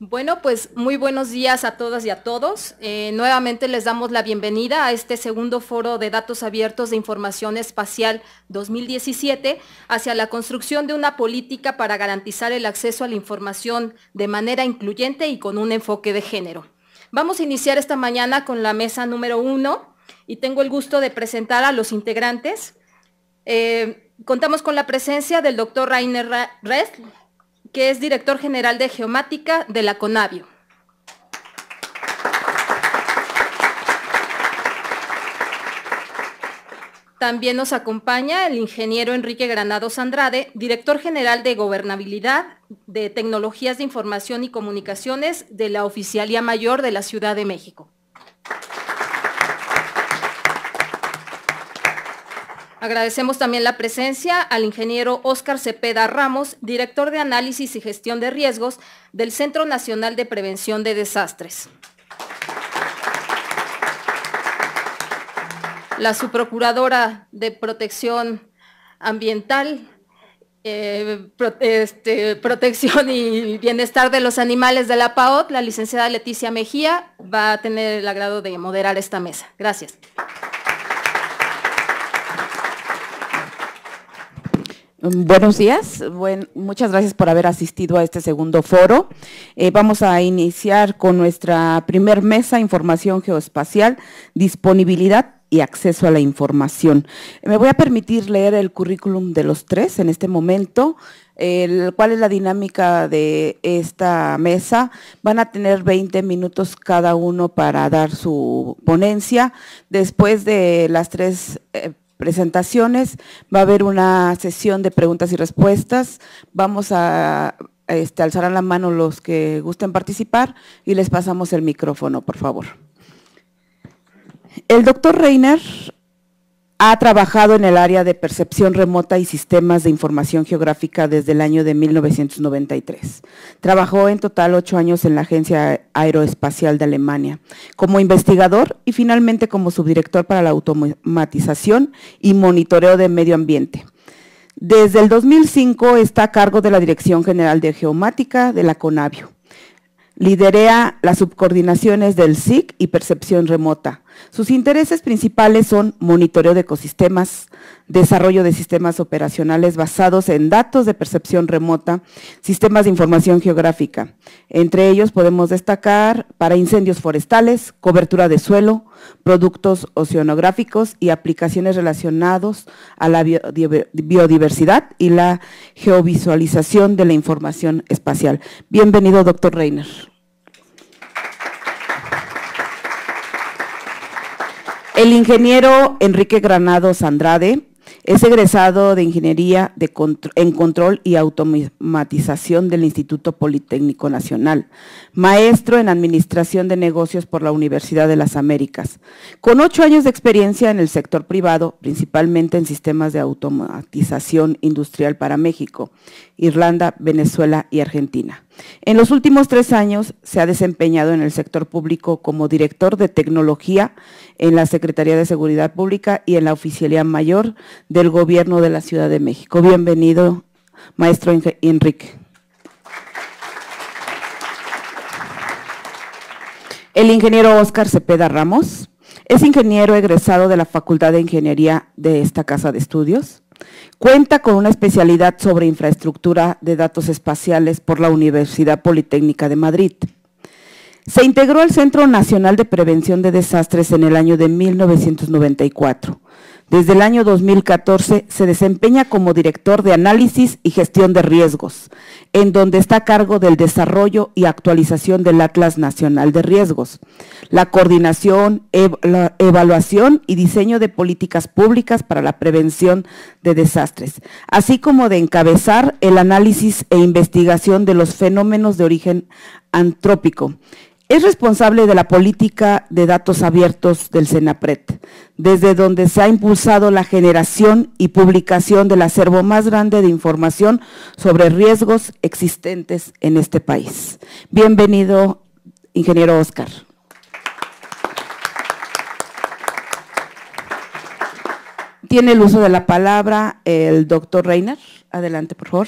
Bueno, pues muy buenos días a todas y a todos. Eh, nuevamente les damos la bienvenida a este segundo foro de datos abiertos de información espacial 2017 hacia la construcción de una política para garantizar el acceso a la información de manera incluyente y con un enfoque de género. Vamos a iniciar esta mañana con la mesa número uno y tengo el gusto de presentar a los integrantes. Eh, contamos con la presencia del doctor Rainer Rest que es director general de Geomática de la CONAVIO. También nos acompaña el ingeniero Enrique Granados Andrade, director general de Gobernabilidad de Tecnologías de Información y Comunicaciones de la Oficialía Mayor de la Ciudad de México. Agradecemos también la presencia al ingeniero Óscar Cepeda Ramos, director de Análisis y Gestión de Riesgos del Centro Nacional de Prevención de Desastres. La subprocuradora de Protección Ambiental, eh, este, Protección y Bienestar de los Animales de la PAOT, la licenciada Leticia Mejía, va a tener el agrado de moderar esta mesa. Gracias. Mm, buenos días, muchas gracias por haber asistido a este segundo foro. Eh, vamos a iniciar con nuestra primer mesa, información geoespacial, disponibilidad y acceso a la información. Me voy a permitir leer el currículum de los tres en este momento. El, ¿Cuál es la dinámica de esta mesa? Van a tener 20 minutos cada uno para dar su ponencia. Después de las tres eh, presentaciones, va a haber una sesión de preguntas y respuestas, vamos a este, alzar a la mano los que gusten participar y les pasamos el micrófono, por favor. El doctor Reiner ha trabajado en el área de percepción remota y sistemas de información geográfica desde el año de 1993. Trabajó en total ocho años en la Agencia Aeroespacial de Alemania como investigador y finalmente como subdirector para la automatización y monitoreo de medio ambiente. Desde el 2005 está a cargo de la Dirección General de Geomática de la CONAVIO. Liderea las subcoordinaciones del SIC y percepción remota sus intereses principales son monitoreo de ecosistemas, desarrollo de sistemas operacionales basados en datos de percepción remota, sistemas de información geográfica. Entre ellos podemos destacar para incendios forestales, cobertura de suelo, productos oceanográficos y aplicaciones relacionados a la biodiversidad y la geovisualización de la información espacial. Bienvenido, doctor Reiner. El ingeniero Enrique Granados Andrade es egresado de Ingeniería en Control y Automatización del Instituto Politécnico Nacional, maestro en Administración de Negocios por la Universidad de las Américas, con ocho años de experiencia en el sector privado, principalmente en sistemas de automatización industrial para México, Irlanda, Venezuela y Argentina. En los últimos tres años se ha desempeñado en el sector público como director de tecnología en la Secretaría de Seguridad Pública y en la Oficialía Mayor del Gobierno de la Ciudad de México. Bienvenido, maestro Enrique. El ingeniero Óscar Cepeda Ramos es ingeniero egresado de la Facultad de Ingeniería de esta Casa de Estudios. Cuenta con una especialidad sobre infraestructura de datos espaciales por la Universidad Politécnica de Madrid. Se integró al Centro Nacional de Prevención de Desastres en el año de 1994 desde el año 2014 se desempeña como director de análisis y gestión de riesgos, en donde está a cargo del desarrollo y actualización del Atlas Nacional de Riesgos, la coordinación, evaluación y diseño de políticas públicas para la prevención de desastres, así como de encabezar el análisis e investigación de los fenómenos de origen antrópico es responsable de la política de datos abiertos del CENAPRET, desde donde se ha impulsado la generación y publicación del acervo más grande de información sobre riesgos existentes en este país. Bienvenido, ingeniero Oscar. Tiene el uso de la palabra el doctor Reiner. Adelante, por favor.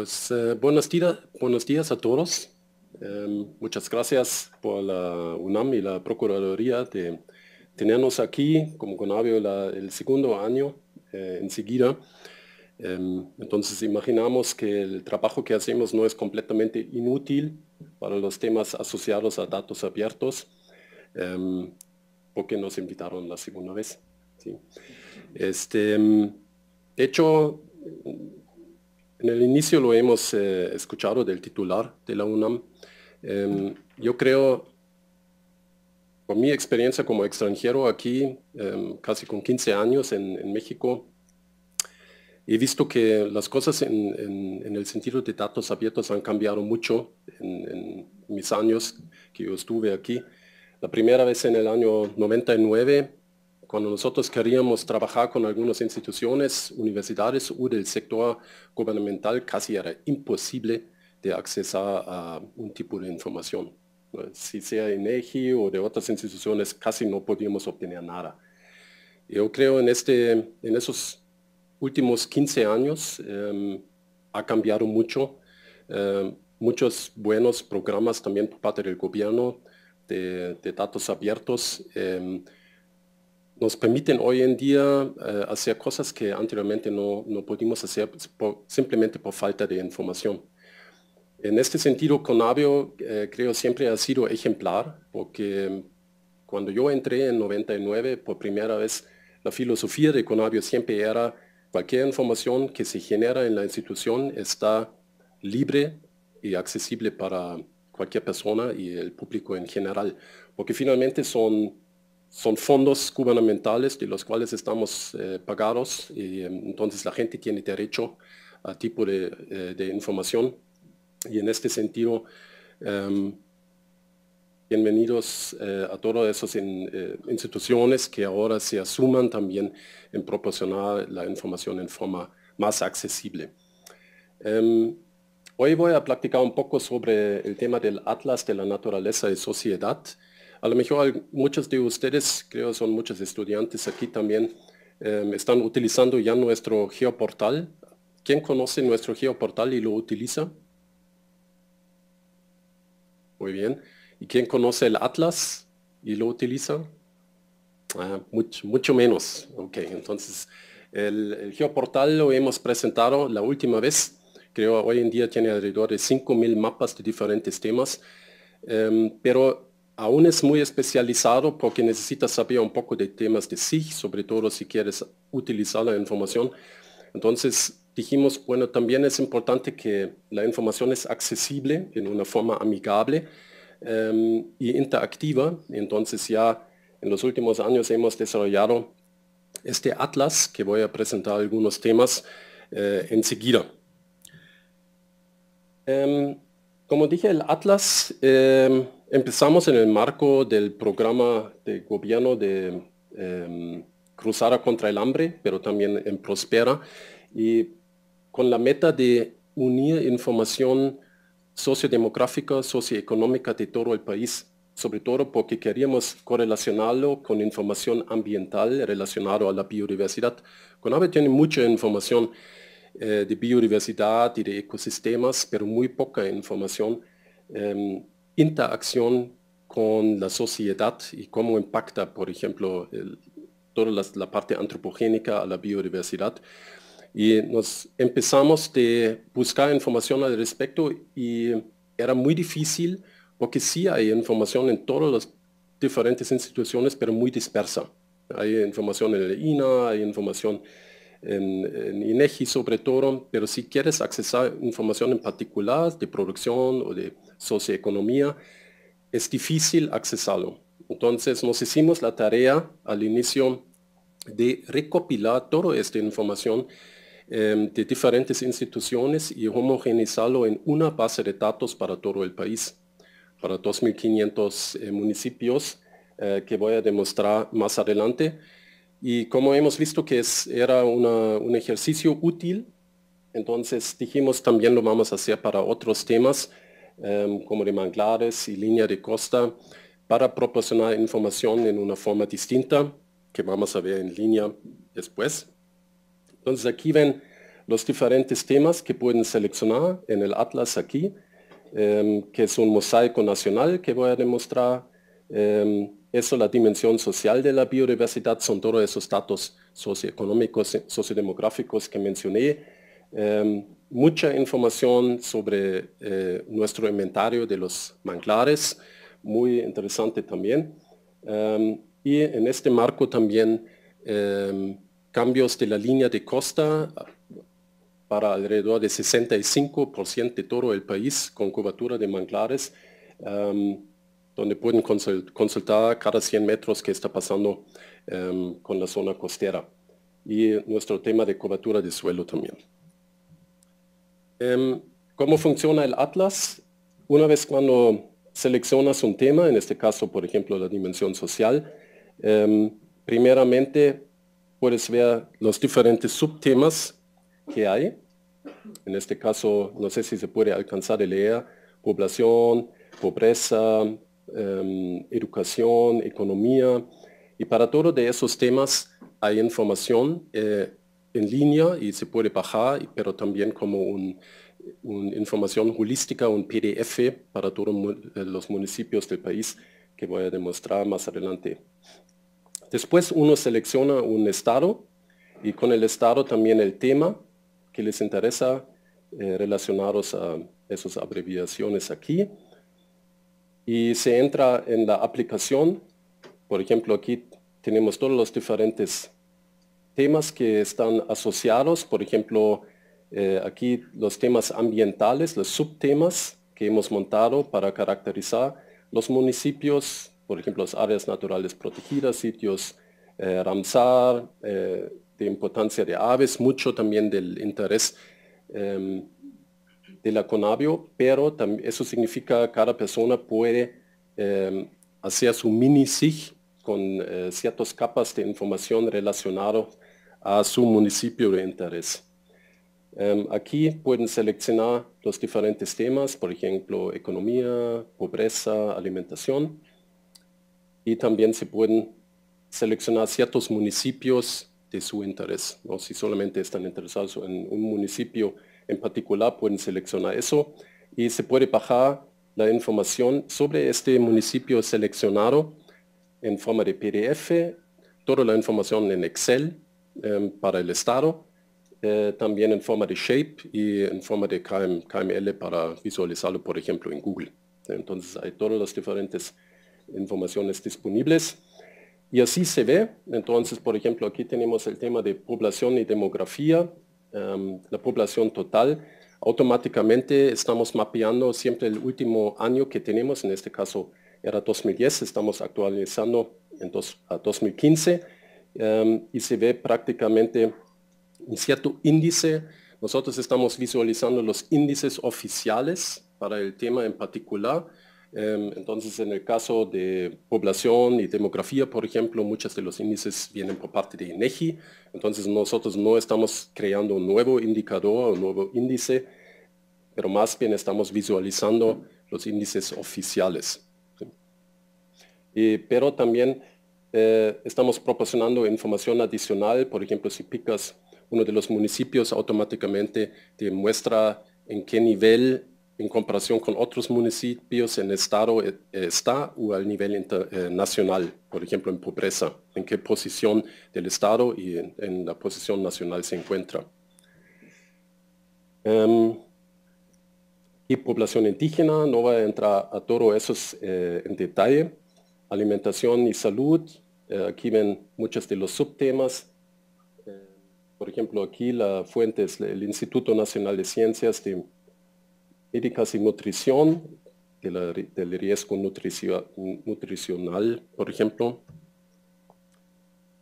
Pues, eh, buenos, días, buenos días a todos. Em, muchas gracias por la UNAM y la Procuraduría de tenernos aquí como Conavio el segundo año eh, enseguida. Em, entonces imaginamos que el trabajo que hacemos no es completamente inútil para los temas asociados a datos abiertos, em, porque nos invitaron la segunda vez. Este, de hecho, en el inicio lo hemos eh, escuchado del titular de la UNAM. Em, yo creo, por mi experiencia como extranjero aquí, em, casi con 15 años en, México, he visto que las cosas en, en, el sentido de datos abiertos han cambiado mucho en, mis años que yo estuve aquí. La primera vez en el año 99 cuando nosotros queríamos trabajar con algunas instituciones, universidades o del sector gubernamental, casi era imposible de accesar a un tipo de información. Eh, si sea en EGI o de otras instituciones, casi no podíamos obtener nada. Yo creo en, este, en esos últimos 15 años em, ha cambiado mucho. Em, muchos buenos programas también por parte del gobierno de, datos abiertos. Em, nos permiten hoy en día eh, hacer cosas que anteriormente no, pudimos hacer simplemente por falta de información. En este sentido, Conabio eh, creo siempre ha sido ejemplar, porque cuando yo entré en 99 por primera vez, la filosofía de Conabio siempre era cualquier información que se genera en la institución está libre y accesible para cualquier persona y el público en general, porque finalmente son son fondos gubernamentales de los cuales estamos eh, pagados y em, entonces la gente tiene derecho a tipo de, eh, información y en este sentido em, bienvenidos eh, a todas esas instituciones que ahora se asuman también en proporcionar la información en forma más accesible. Em, hoy voy a platicar un poco sobre el tema del Atlas de la Naturaleza y Sociedad a lo mejor muchos de ustedes, creo son muchos estudiantes aquí también, em, están utilizando ya nuestro geoportal. ¿Quién conoce nuestro geoportal y lo utiliza? Muy bien. ¿Y quién conoce el Atlas y lo utiliza? Ah, mucho, menos. Ok, entonces el, geoportal lo hemos presentado la última vez. Creo hoy en día tiene alrededor de 5.000 mapas de diferentes temas. Em, pero aún es muy especializado porque necesitas saber un poco de temas de sí, sobre todo si quieres utilizar la información. Entonces dijimos, bueno, también es importante que la información es accesible en una forma amigable e y interactiva. Entonces ya en los últimos años hemos desarrollado este atlas que voy a presentar algunos temas eh, enseguida. Em, como dije, el atlas em, Empezamos en el marco del programa de gobierno de eh, em, Cruzada contra el Hambre, pero también en Prospera, y con la meta de unir información sociodemográfica, socioeconómica de todo el país, sobre todo porque queríamos correlacionarlo con información ambiental relacionada a la biodiversidad. Conave tiene mucha información eh, de biodiversidad y de ecosistemas, pero muy poca información. Em, interacción con la sociedad y cómo impacta, por ejemplo, toda la, parte antropogénica a la biodiversidad. Y nos empezamos de buscar información al respecto y era muy difícil porque sí hay información en todas las diferentes instituciones, pero muy dispersa. Hay información en la INA, hay información en, INEGI sobre todo, pero si quieres accesar información en particular de producción o de socioeconomía, es difícil accesarlo. Entonces nos hicimos la tarea al inicio de recopilar toda esta información em, de diferentes instituciones y homogeneizarlo en una base de datos para todo el país, para 2.500 eh, municipios eh, que voy a demostrar más adelante. Y como hemos visto que era un ejercicio útil, entonces dijimos también lo vamos a hacer para otros temas, em, como de manglares y línea de costa, para proporcionar información en una forma distinta, que vamos a ver en línea después. Entonces aquí ven los diferentes temas que pueden seleccionar en el atlas aquí, em, que es un mosaico nacional que voy a demostrar, em, eso, la dimensión social de la biodiversidad son todos esos datos socioeconómicos, sociodemográficos que mencioné. Em, mucha información sobre eh, nuestro inventario de los manglares, muy interesante también. Em, y en este marco también em, cambios de la línea de costa para alrededor de 65% de todo el país con cobertura de manglares donde pueden consultar cada 100 metros que está pasando em, con la zona costera y nuestro tema de cobertura de suelo también. Em, ¿Cómo funciona el atlas? Una vez cuando seleccionas un tema, en este caso, por ejemplo, la dimensión social, em, primeramente puedes ver los diferentes subtemas que hay. En este caso, no sé si se puede alcanzar a leer, población, pobreza, Em, educación, economía. Y para todos de esos temas hay información eh, en línea y se puede bajar, pero también como un, una información holística, un PDF para todos eh, los municipios del país que voy a demostrar más adelante. Después uno selecciona un estado y con el estado también el tema que les interesa eh, relacionados a esas abreviaciones aquí y se entra en la aplicación. Por ejemplo, aquí tenemos todos los diferentes temas que están asociados. Por ejemplo, eh, aquí los temas ambientales, los subtemas que hemos montado para caracterizar los municipios, por ejemplo, las áreas naturales protegidas, sitios eh, Ramsar, eh, de importancia de aves, mucho también del interés em, de la Conabio, pero eso significa que cada persona puede em, hacer su mini SIG con ciertos eh, ciertas capas de información relacionado a su municipio de interés. Em, aquí pueden seleccionar los diferentes temas, por ejemplo, economía, pobreza, alimentación, y también se pueden seleccionar ciertos municipios de su interés. o Si solamente están interesados en un municipio en particular pueden seleccionar eso y se puede bajar la información sobre este municipio seleccionado en forma de PDF, toda la información en Excel em, para el Estado, eh, también en forma de Shape y en forma de KML para visualizarlo, por ejemplo, en Google. Entonces hay todas las diferentes informaciones disponibles. Y así se ve. Entonces, por ejemplo, aquí tenemos el tema de población y demografía Em, la población total, automáticamente estamos mapeando siempre el último año que tenemos, en este caso era 2010, estamos actualizando en a 2015 em, y se ve prácticamente un cierto índice. Nosotros estamos visualizando los índices oficiales para el tema en particular, Em, entonces, en el caso de población y demografía, por ejemplo, muchos de los índices vienen por parte de INEGI. Entonces, nosotros no estamos creando un nuevo indicador, un nuevo índice, pero más bien estamos visualizando los índices oficiales. pero también eh, estamos proporcionando información adicional. Por ejemplo, si picas uno de los municipios, automáticamente te muestra en qué nivel en comparación con otros municipios en estado eh, está o al nivel eh, nacional, por ejemplo en pobreza, en qué posición del estado y en, la posición nacional se encuentra. Em, y población indígena, no voy a entrar a todo eso eh, en detalle. Alimentación y salud, aquí ven muchos de los subtemas. por ejemplo, aquí la fuente es el Instituto Nacional de Ciencias de médicas y nutrición, del riesgo nutricional, por ejemplo.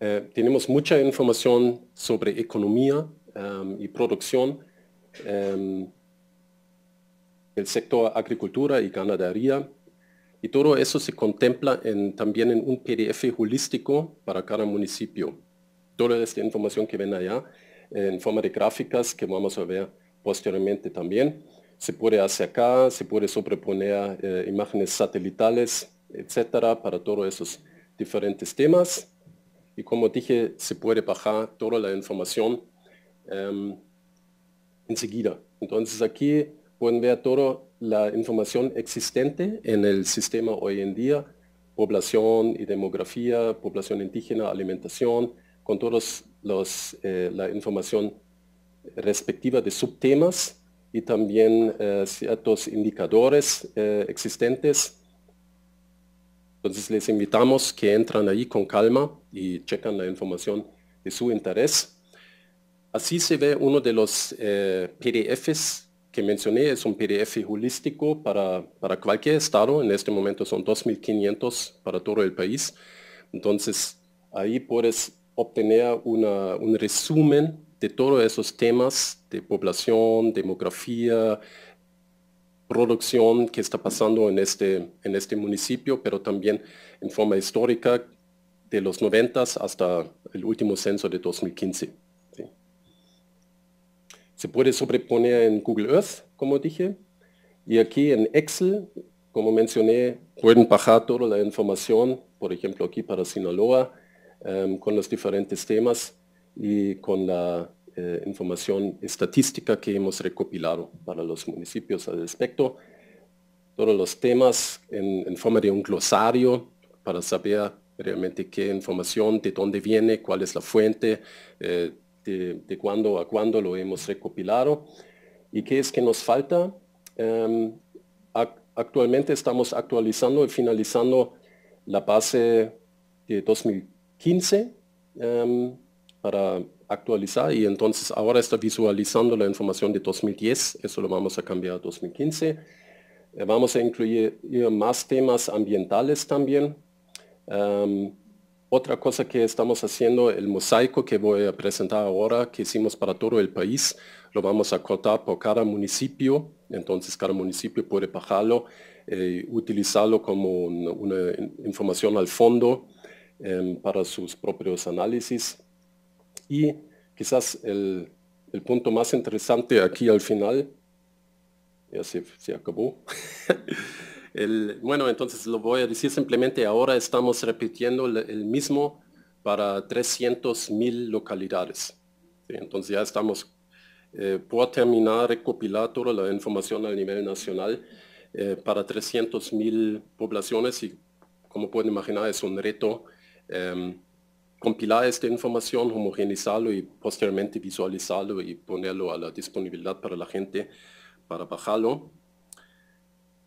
Eh, tenemos mucha información sobre economía em, y producción, em, el sector agricultura y ganadería, y todo eso se contempla en, también en un PDF holístico para cada municipio. Toda esta información que ven allá en forma de gráficas que vamos a ver posteriormente también se puede hacer acá, se puede sobreponer eh, imágenes satelitales, etcétera, para todos esos diferentes temas. Y como dije, se puede bajar toda la información em, enseguida. Entonces aquí pueden ver toda la información existente en el sistema hoy en día, población y demografía, población indígena, alimentación, con todos los eh, la información respectiva de subtemas y también eh, ciertos indicadores eh, existentes. Entonces les invitamos que entran ahí con calma y checan la información de su interés. Así se ve uno de los eh, PDFs que mencioné, es un PDF holístico para, cualquier estado, en este momento son 2.500 para todo el país. Entonces ahí puedes obtener un resumen de todos esos temas de población, demografía, producción que está pasando en este, en este municipio, pero también en forma histórica de los 90 hasta el último censo de 2015. Se puede sobreponer en Google Earth, como dije, y aquí en Excel, como mencioné, pueden bajar toda la información, por ejemplo aquí para Sinaloa, em, con los diferentes temas y con la eh, información estadística que hemos recopilado para los municipios al respecto. Todos los temas en, forma de un glosario para saber realmente qué información, de dónde viene, cuál es la fuente, eh, de, de, cuándo a cuándo lo hemos recopilado y qué es que nos falta. Em, actualmente estamos actualizando y finalizando la base de 2015 para actualizar y entonces ahora está visualizando la información de 2010, eso lo vamos a cambiar a 2015. Eh, vamos a incluir eh, más temas ambientales también. Em, otra cosa que estamos haciendo, el mosaico que voy a presentar ahora, que hicimos para todo el país, lo vamos a cortar por cada municipio, entonces cada municipio puede bajarlo, eh, utilizarlo como una, información al fondo em, para sus propios análisis. Y quizás el, punto más interesante aquí al final, ya se, acabó. bueno, entonces lo voy a decir simplemente ahora estamos repitiendo el, mismo para 300.000 localidades. Entonces ya estamos eh, por terminar recopilar toda la información a nivel nacional eh, para 300.000 poblaciones y como pueden imaginar es un reto. Em, compilar esta información, homogeneizarlo y posteriormente visualizarlo y ponerlo a la disponibilidad para la gente para bajarlo.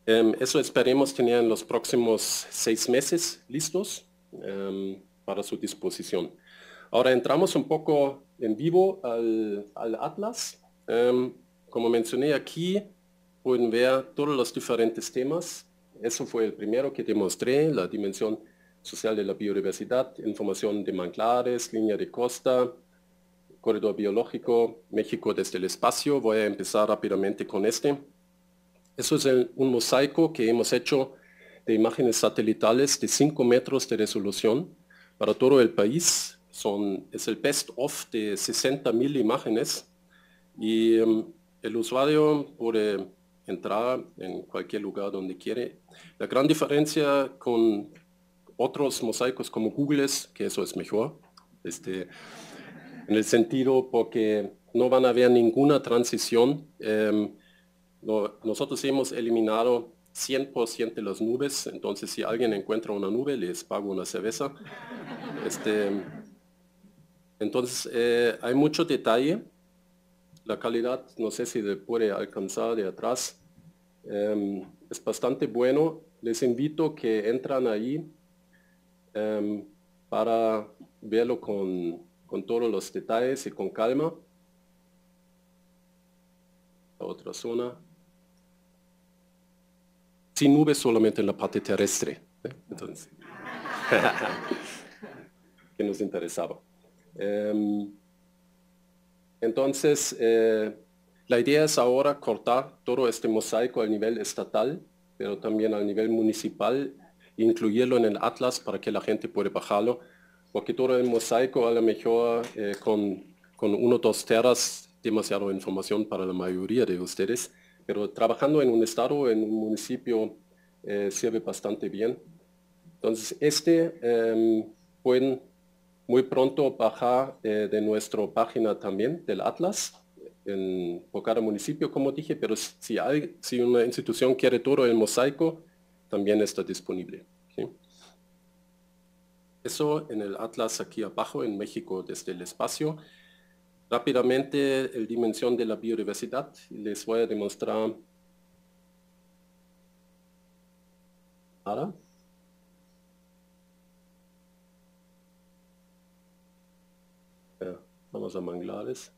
Em, eso esperemos tener en los próximos seis meses listos em, para su disposición. Ahora entramos un poco en vivo al, Atlas. Em, como mencioné aquí, pueden ver todos los diferentes temas. Eso fue el primero que demostré, la dimensión social de la biodiversidad, información de manglares, línea de costa, corredor biológico, México desde el espacio. Voy a empezar rápidamente con este. Eso es un mosaico que hemos hecho de imágenes satelitales de 5 metros de resolución para todo el país. es el best-of de 60.000 imágenes y em, el usuario puede entrar en cualquier lugar donde quiere. La gran diferencia con otros mosaicos como Google, que eso es mejor, este, en el sentido porque no van a haber ninguna transición. Em, nosotros hemos eliminado 100% de las nubes, entonces si alguien encuentra una nube, les pago una cerveza. Este, entonces eh, hay mucho detalle. La calidad, no sé si se puede alcanzar de atrás. Em, es bastante bueno. Les invito que entran ahí Em, para verlo con, todos los detalles y con calma. La otra zona. Sin nubes solamente en la parte terrestre. ¿eh? que nos interesaba. Em, entonces, eh, la idea es ahora cortar todo este mosaico a nivel estatal, pero también a nivel municipal incluirlo en el atlas para que la gente pueda bajarlo, porque todo el mosaico a lo mejor eh, con, uno o dos terras, demasiada información para la mayoría de ustedes, pero trabajando en un estado, en un municipio, eh, sirve bastante bien. Entonces, este pueden em, muy pronto bajar eh, de nuestra página también del Atlas en, por cada municipio, como dije, pero si, hay, si una institución quiere todo el mosaico, también está disponible. Eso en el atlas aquí abajo, en México desde el espacio. Rápidamente, el dimensión de la biodiversidad. Les voy a demostrar ahora. Vamos a manglares.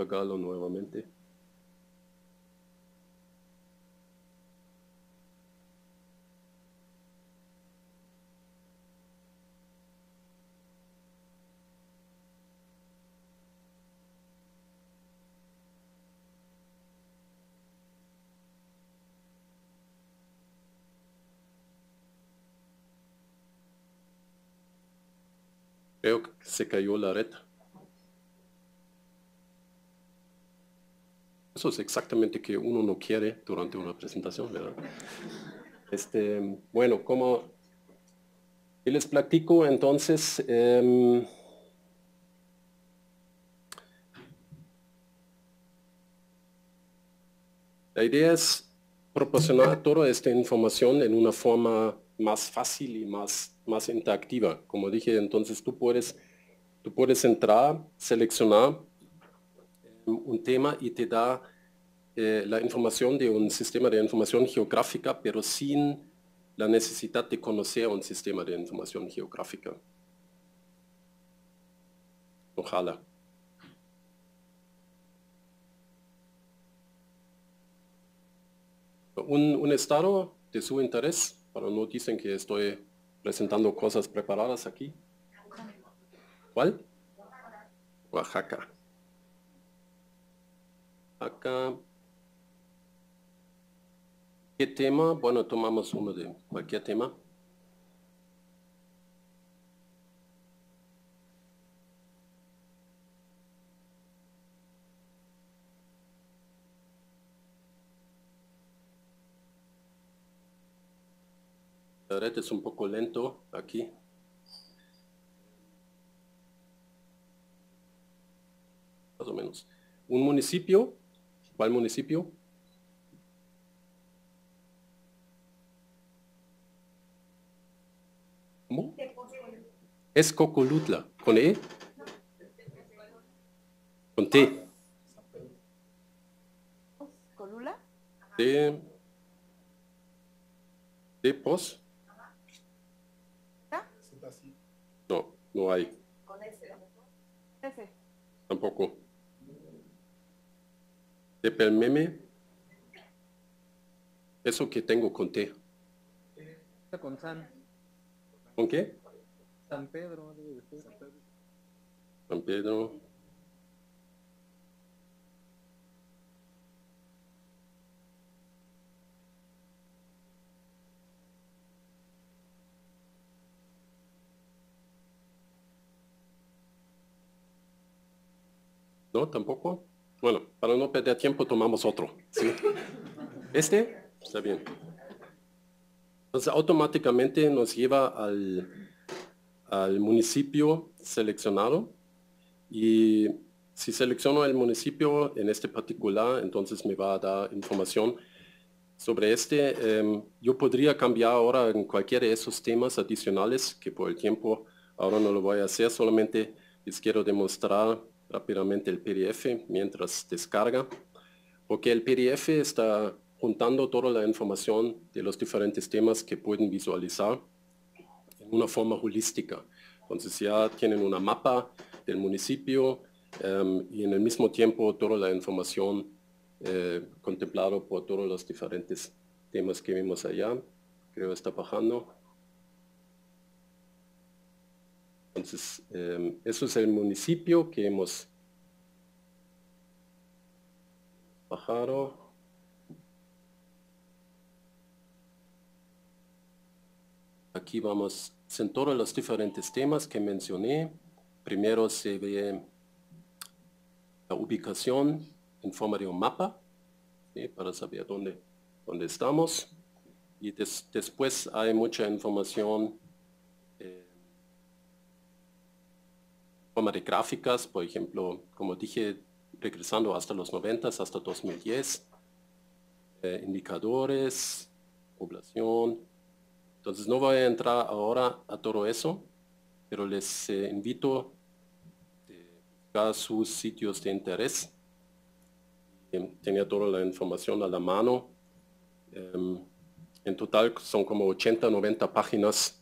Hágalo nuevamente. Creo que se cayó la reta. Eso es exactamente que uno no quiere durante una presentación, Este, bueno, como les platico entonces, em, la idea es proporcionar toda esta información en una forma más fácil y más, más interactiva. Como dije, entonces tú puedes, tú puedes entrar, seleccionar un tema y te da eh, la información de un sistema de información geográfica, pero sin la necesidad de conocer un sistema de información geográfica. Ojalá. Un, un, estado de su interés, para no dicen que estoy presentando cosas preparadas aquí. ¿Cuál? Oaxaca. Acá, ¿qué tema? Bueno, tomamos uno de cualquier tema. La red es un poco lento aquí. Más o menos. Un municipio ¿Cuál municipio? ¿Cómo? Es Cocolutla, con E. Con T. ¿Colula? ¿T? ¿T pos. No, no hay. Con S. Tampoco de permeme eso que tengo con T. Con San. ¿Con qué? San Pedro. San Pedro. No, tampoco. Bueno, para no perder tiempo tomamos otro. Este está bien. Entonces automáticamente nos lleva al, municipio seleccionado y si selecciono el municipio en este particular, entonces me va a dar información sobre este. Em, yo podría cambiar ahora en cualquiera de esos temas adicionales, que por el tiempo ahora no lo voy a hacer, solamente les quiero demostrar rápidamente el PDF mientras descarga, porque el PDF está juntando toda la información de los diferentes temas que pueden visualizar en una forma holística. Entonces ya tienen una mapa del municipio em, y en el mismo tiempo toda la información eh, contemplada por todos los diferentes temas que vimos allá. Creo que está bajando. Entonces, em, eso es el municipio que hemos bajado. Aquí vamos, en todos los diferentes temas que mencioné. Primero se ve la ubicación en forma de un mapa, para saber dónde, dónde estamos. Y después hay mucha información de gráficas, por ejemplo, como dije, regresando hasta los 90, hasta 2010, eh, indicadores, población. Entonces no voy a entrar ahora a todo eso, pero les eh, invito eh, a sus sitios de interés. Tenía toda la información a la mano. Em, en total son como 80, 90 páginas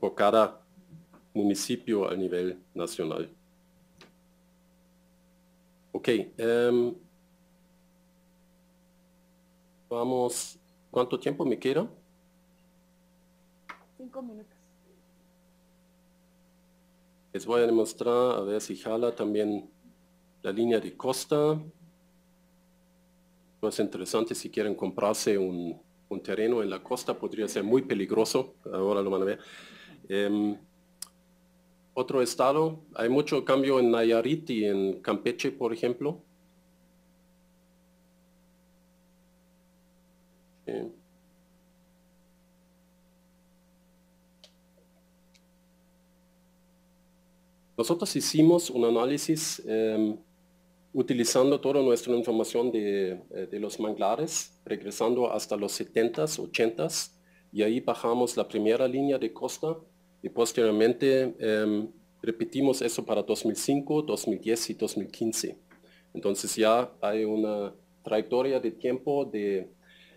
por cada municipio a nivel nacional. Ok. Em, vamos. ¿Cuánto tiempo me queda? Cinco minutos. Les voy a demostrar, a ver si jala también la línea de costa. Pues es interesante si quieren comprarse un, terreno en la costa, podría ser muy peligroso, ahora lo van a ver. Em, otro estado. Hay mucho cambio en Nayarit y en Campeche, por ejemplo. Nosotros hicimos un análisis em, utilizando toda nuestra información de, eh, de, los manglares, regresando hasta los 70s, 80s, y ahí bajamos la primera línea de costa y posteriormente em, repetimos eso para 2005, 2010 y 2015. Entonces ya hay una trayectoria de tiempo de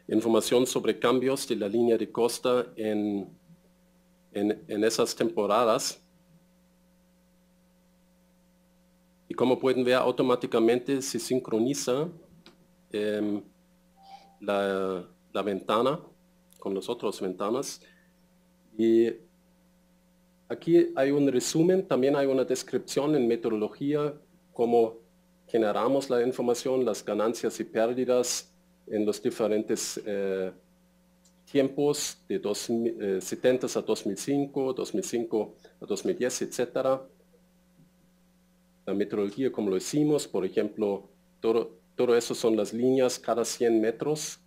información sobre cambios de la línea de costa en, en, esas temporadas. Y como pueden ver, automáticamente se sincroniza em, la, la ventana con las otras ventanas. Y Aquí hay un resumen, también hay una descripción en metodología, cómo generamos la información, las ganancias y pérdidas en los diferentes eh, tiempos de 70 eh, a 2005, 2005 a 2010, etc. La metodología, como lo hicimos, por ejemplo, todo, todo eso son las líneas cada 100 metros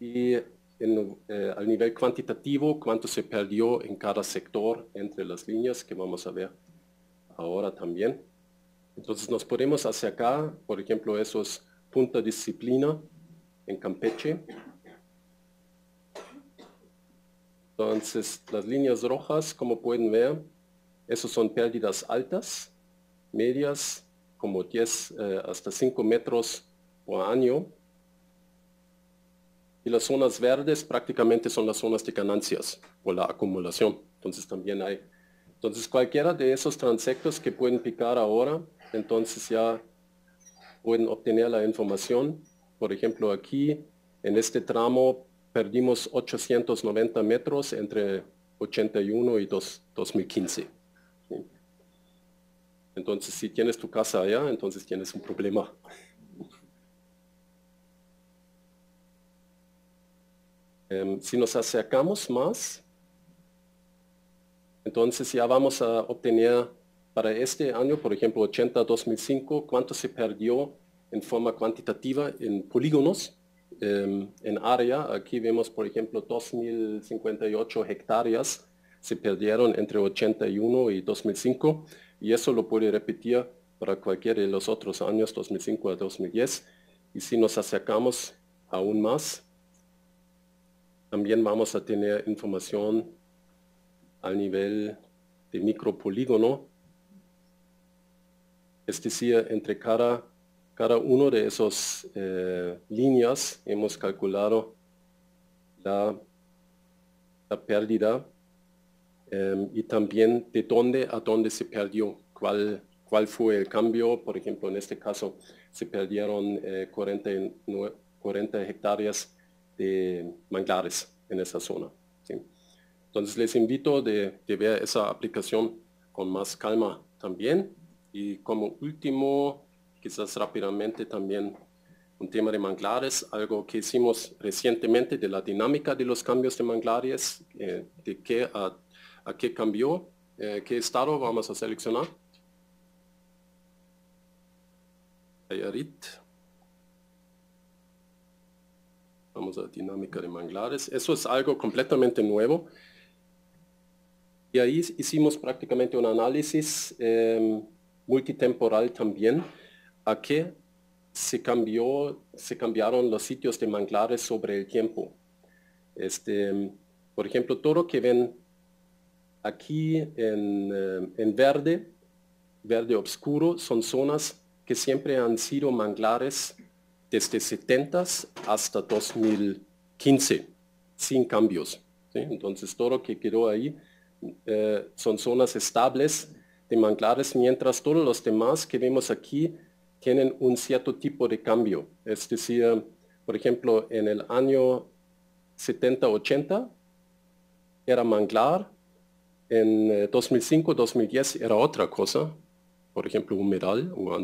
y eh, al nivel cuantitativo cuánto se perdió en cada sector entre las líneas que vamos a ver ahora también. Entonces nos podemos acá por ejemplo, eso es punta disciplina en Campeche. Entonces las líneas rojas, como pueden ver, esos son pérdidas altas, medias, como 10 eh, hasta 5 metros por año y las zonas verdes prácticamente son las zonas de ganancias o la acumulación. Entonces también hay. Entonces cualquiera de esos transectos que pueden picar ahora, entonces ya pueden obtener la información. Por ejemplo, aquí en este tramo perdimos 890 metros entre 81 y 2015. Entonces, si tienes tu casa allá, entonces tienes un problema. Em, si nos acercamos más, entonces ya vamos a obtener para este año, por ejemplo, 80-2005, cuánto se perdió en forma cuantitativa en polígonos, em, en área. Aquí vemos, por ejemplo, 2.058 hectáreas se perdieron entre 81 y 2005 y eso lo puede repetir para cualquiera de los otros años, 2005 a 2010. Y si nos acercamos aún más, también vamos a tener información al nivel de micropolígono, es decir, entre cada, cada uno de esas eh, líneas hemos calculado la, pérdida em, y también de dónde a dónde se perdió, cuál, cuál fue el cambio. Por ejemplo, en este caso se perdieron 40 eh, hectáreas de manglares en esa zona. Entonces les invito de, ver esa aplicación con más calma también. Y como último, quizás rápidamente también un tema de manglares, algo que hicimos recientemente de la dinámica de los cambios de manglares, eh, de qué a, qué cambió, eh, qué estado vamos a seleccionar. Vamos a la dinámica de manglares. Eso es algo completamente nuevo. Y ahí hicimos prácticamente un análisis eh, multitemporal también, a qué se, cambió, se cambiaron los sitios de manglares sobre el tiempo. Este, por ejemplo, todo lo que ven aquí en, eh, en verde, verde oscuro, son zonas que siempre han sido manglares desde 70 hasta 2015, sin cambios. Entonces todo lo que quedó ahí eh, son zonas estables de manglares, mientras todos los demás que vemos aquí tienen un cierto tipo de cambio. Es decir, por ejemplo, en el año 70-80 era manglar, en 2005-2010 eh, era otra cosa, por ejemplo, humedal, o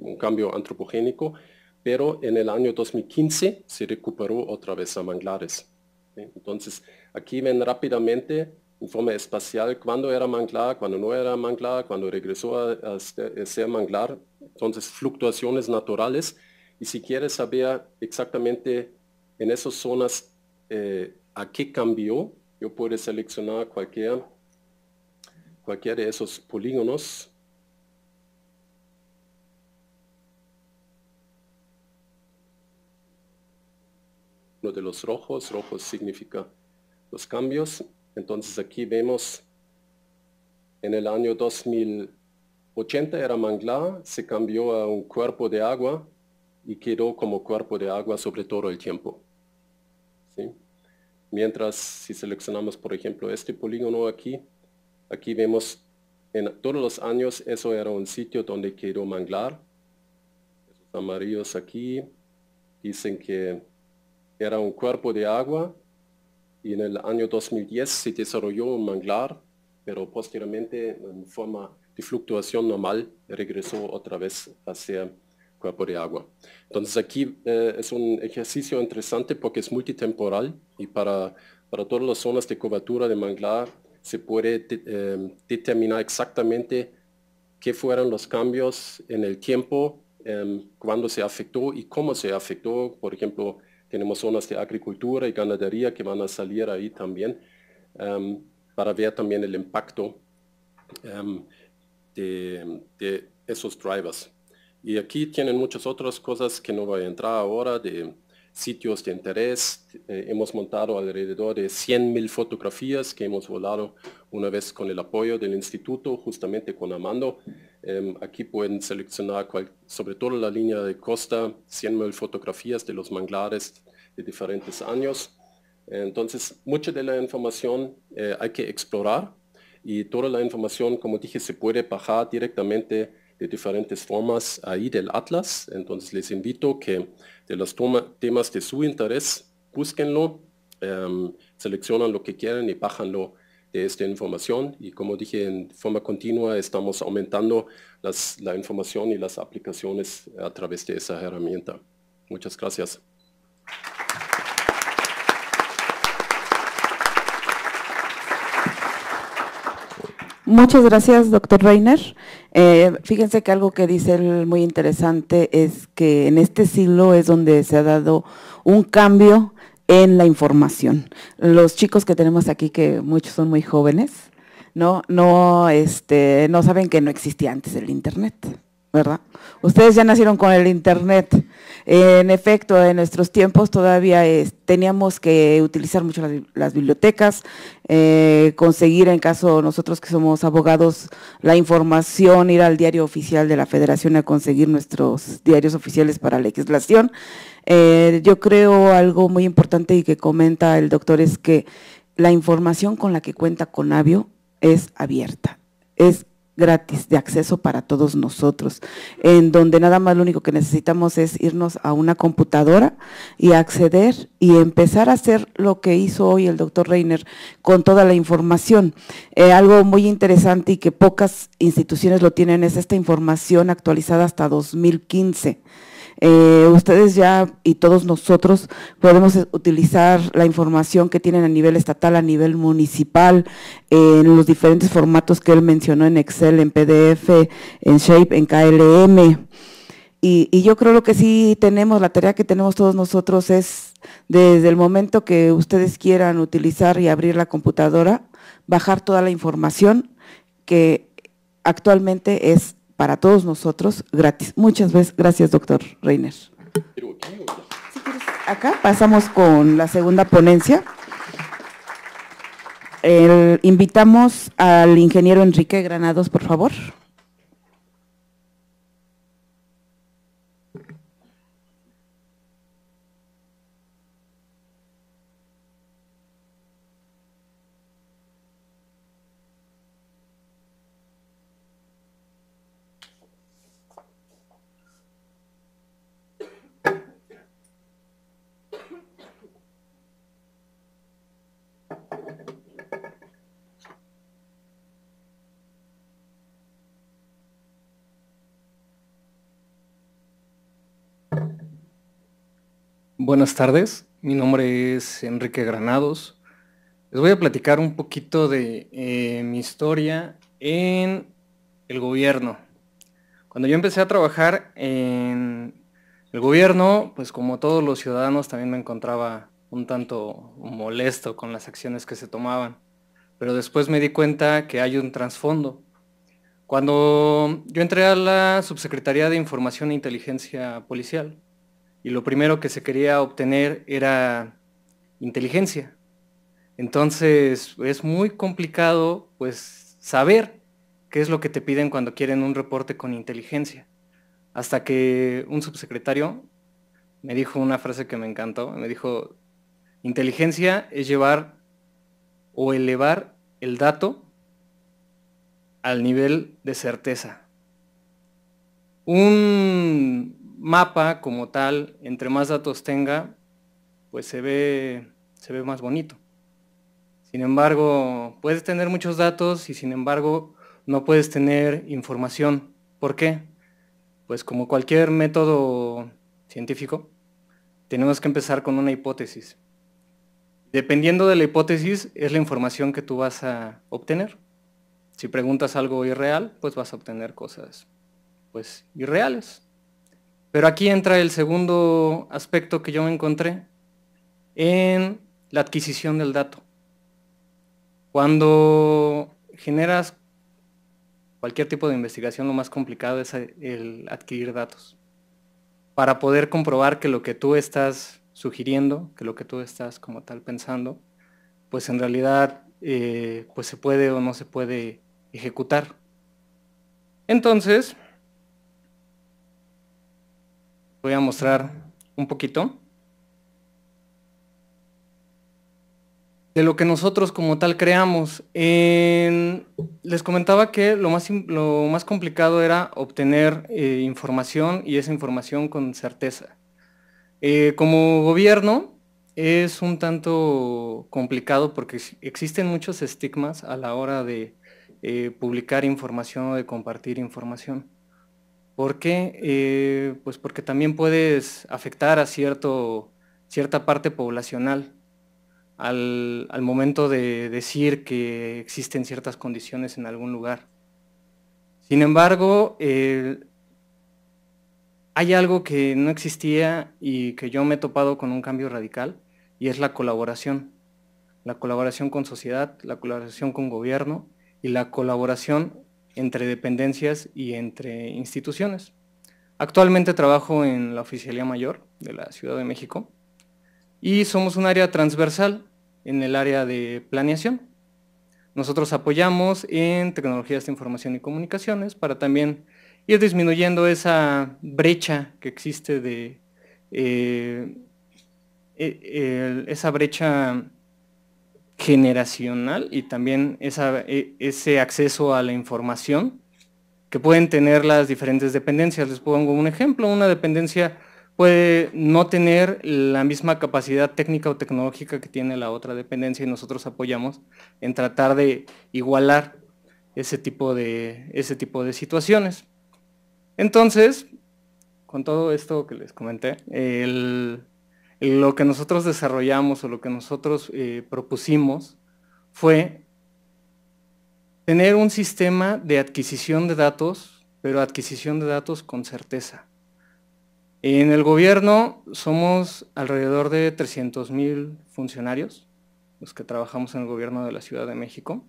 un cambio antropogénico, pero en el año 2015 se recuperó otra vez a manglares. Entonces, aquí ven rápidamente en forma espacial cuando era manglar, cuando no era manglar, cuando regresó a, este, ser manglar. Entonces, fluctuaciones naturales. Y si quieres saber exactamente en esas zonas eh, a qué cambió, yo puedo seleccionar cualquiera cualquier de esos polígonos uno de los rojos. Rojos significa los cambios. Entonces aquí vemos en el año 2080 era manglar, se cambió a un cuerpo de agua y quedó como cuerpo de agua sobre todo el tiempo. Mientras si seleccionamos por ejemplo este polígono aquí, aquí vemos en todos los años eso era un sitio donde quedó manglar. amarillos aquí dicen que era un cuerpo de agua y en el año 2010 se desarrolló un manglar, pero posteriormente en forma de fluctuación normal regresó otra vez hacia cuerpo de agua. Entonces aquí eh, es un ejercicio interesante porque es multitemporal y para, para todas las zonas de cobertura de manglar se puede eh, determinar exactamente qué fueron los cambios en el tiempo, eh, cuándo se afectó y cómo se afectó, por ejemplo, tenemos zonas de agricultura y ganadería que van a salir ahí también em, para ver también el impacto em, de, esos drivers. Y aquí tienen muchas otras cosas que no voy a entrar ahora de sitios de interés. Eh, hemos montado alrededor de 100.000 fotografías que hemos volado una vez con el apoyo del instituto, justamente con Amando. Em, aquí pueden seleccionar sobre todo la línea de costa, 100.000 fotografías de los manglares de diferentes años. Entonces, mucha de la información eh, hay que explorar y toda la información, como dije, se puede bajar directamente de diferentes formas ahí del atlas. Entonces, les invito que de los temas de su interés, búsquenlo, em, seleccionan lo que quieren y bájanlo de esta información y como dije, en forma continua estamos aumentando las, la información y las aplicaciones a través de esa herramienta. Muchas gracias. Muchas gracias, doctor Reiner. Eh, fíjense que algo que dice él muy interesante es que en este siglo es donde se ha dado un cambio en la información. Los chicos que tenemos aquí, que muchos son muy jóvenes, no, no, este, no saben que no existía antes el Internet. ¿verdad? Ustedes ya nacieron con el Internet. En efecto, en nuestros tiempos todavía eh, teníamos que utilizar mucho las bibliotecas, eh, conseguir, en caso nosotros que somos abogados, la información, ir al diario oficial de la federación a conseguir nuestros diarios oficiales para legislación. Eh, yo creo algo muy importante y que comenta el doctor es que la información con la que cuenta Conavio es abierta, es gratis de acceso para todos nosotros, en donde nada más lo único que necesitamos es irnos a una computadora y acceder y empezar a hacer lo que hizo hoy el doctor Reiner con toda la información. Eh, algo muy interesante y que pocas instituciones lo tienen es esta información actualizada hasta 2015. Eh, ustedes ya y todos nosotros podemos utilizar la información que tienen a nivel estatal, a nivel municipal, en los diferentes formatos que él mencionó en Excel, en PDF, en Shape, en KLM. Y, y, yo creo lo que sí tenemos, la tarea que tenemos todos nosotros es, desde el momento que ustedes quieran utilizar y abrir la computadora, bajar toda la información que actualmente es para todos nosotros gratis. Muchas veces, gracias, doctor Reiner. acá pasamos con la segunda ponencia. invitamos al ingeniero Enrique Granados, por favor. Buenas tardes, mi nombre es Enrique Granados. Les voy a platicar un poquito de eh, mi historia en el gobierno. Cuando yo empecé a trabajar en el gobierno, pues como todos los ciudadanos también me encontraba un tanto molesto con las acciones que se tomaban. Pero después me di cuenta que hay un trasfondo. Cuando yo entré a la Subsecretaría de Información e Inteligencia Policial, y lo primero que se quería obtener era inteligencia. Entonces es muy complicado pues saber qué es lo que te piden cuando quieren un reporte con inteligencia. Hasta que un subsecretario me dijo una frase que me encantó, me dijo, inteligencia es llevar o elevar el dato al nivel de certeza. Un mapa como tal, entre más datos tenga, pues se ve, más bonito. Sin embargo, puedes tener muchos datos y sin embargo no puedes tener información. ¿Por qué? Pues como cualquier método científico, tenemos que empezar con una hipótesis. Dependiendo de la hipótesis es la información que tú vas a obtener. Si preguntas algo irreal, pues vas a obtener cosas pues irreales. Pero aquí entra el segundo aspecto que yo me encontré en la adquisición del dato. Cuando generas cualquier tipo de investigación, lo más complicado es eh, el adquirir datos para poder comprobar que lo que tú estás sugiriendo, que lo que tú estás como tal pensando, pues en realidad eh, pues se puede o no se puede ejecutar. Entonces, voy a mostrar un poquito de lo que nosotros como tal creamos. les comentaba que lo más, lo más complicado era obtener eh, información y esa información con certeza. Eh, como gobierno es un tanto complicado porque existen muchos estigmas a la hora de eh, publicar información o de compartir información. ¿Por qué? Eh, pues porque también puedes afectar a cierta parte poblacional al, momento de decir que existen ciertas condiciones en algún lugar. Sin embargo, hay algo que no existía y que yo me he topado con un cambio radical y es la colaboración. La colaboración con sociedad, la colaboración con gobierno y la colaboración entre dependencias y entre instituciones. Actualmente trabajo en la Oficialía Mayor de la Ciudad de México y somos un área transversal en el área de planeación. Nosotros apoyamos en tecnologías de información y comunicaciones para también ir disminuyendo esa brecha que existe de eh, eh, esa brecha generacional y también e, ese acceso a la información que pueden tener las diferentes dependencias. Les pongo un ejemplo, una dependencia puede no tener la misma capacidad técnica o tecnológica que tiene la otra dependencia y nosotros apoyamos en tratar de igualar ese tipo de, ese tipo de situaciones. Entonces, con todo esto que les comenté, el, lo que nosotros desarrollamos o lo que nosotros eh, propusimos fue tener un sistema de adquisición de datos, pero adquisición de datos con certeza. En el gobierno somos alrededor de 300.000 funcionarios, los que trabajamos en el gobierno de la Ciudad de México.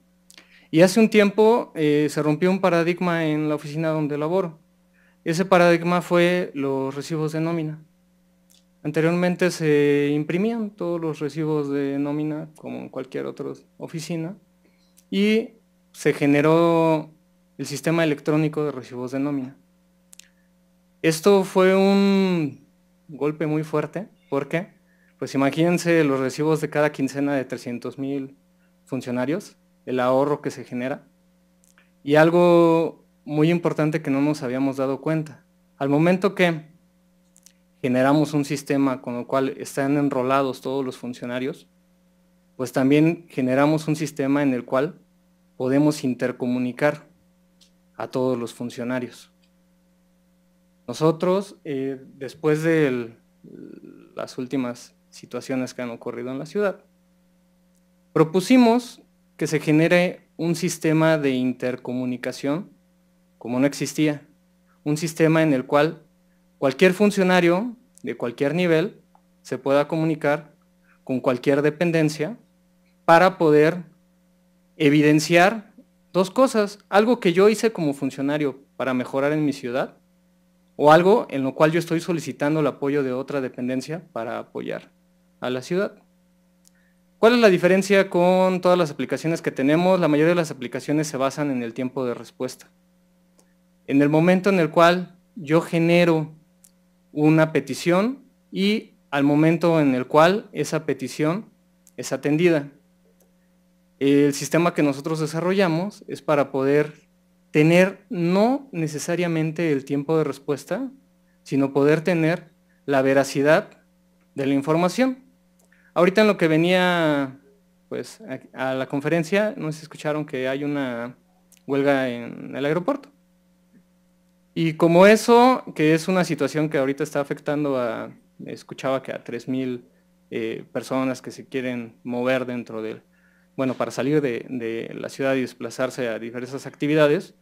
Y hace un tiempo eh, se rompió un paradigma en la oficina donde laboro. Ese paradigma fue los recibos de nómina. Anteriormente se imprimían todos los recibos de nómina como en cualquier otra oficina y se generó el sistema electrónico de recibos de nómina. Esto fue un golpe muy fuerte porque, pues imagínense los recibos de cada quincena de 300 mil funcionarios, el ahorro que se genera y algo muy importante que no nos habíamos dado cuenta. Al momento que generamos un sistema con el cual están enrolados todos los funcionarios, pues también generamos un sistema en el cual podemos intercomunicar a todos los funcionarios. Nosotros, eh, después de las últimas situaciones que han ocurrido en la ciudad, propusimos que se genere un sistema de intercomunicación como no existía, un sistema en el cual cualquier funcionario de cualquier nivel se pueda comunicar con cualquier dependencia para poder evidenciar dos cosas, algo que yo hice como funcionario para mejorar en mi ciudad o algo en lo cual yo estoy solicitando el apoyo de otra dependencia para apoyar a la ciudad. ¿Cuál es la diferencia con todas las aplicaciones que tenemos? La mayoría de las aplicaciones se basan en el tiempo de respuesta. En el momento en el cual yo genero una petición y al momento en el cual esa petición es atendida. El sistema que nosotros desarrollamos es para poder tener no necesariamente el tiempo de respuesta, sino poder tener la veracidad de la información. Ahorita en lo que venía pues, a la conferencia, no nos escucharon que hay una huelga en el aeropuerto. Y como eso, que es una situación que ahorita está afectando a, escuchaba que a 3.000 eh, personas que se quieren mover dentro del, bueno, para salir de la ciudad y desplazarse a diversas actividades,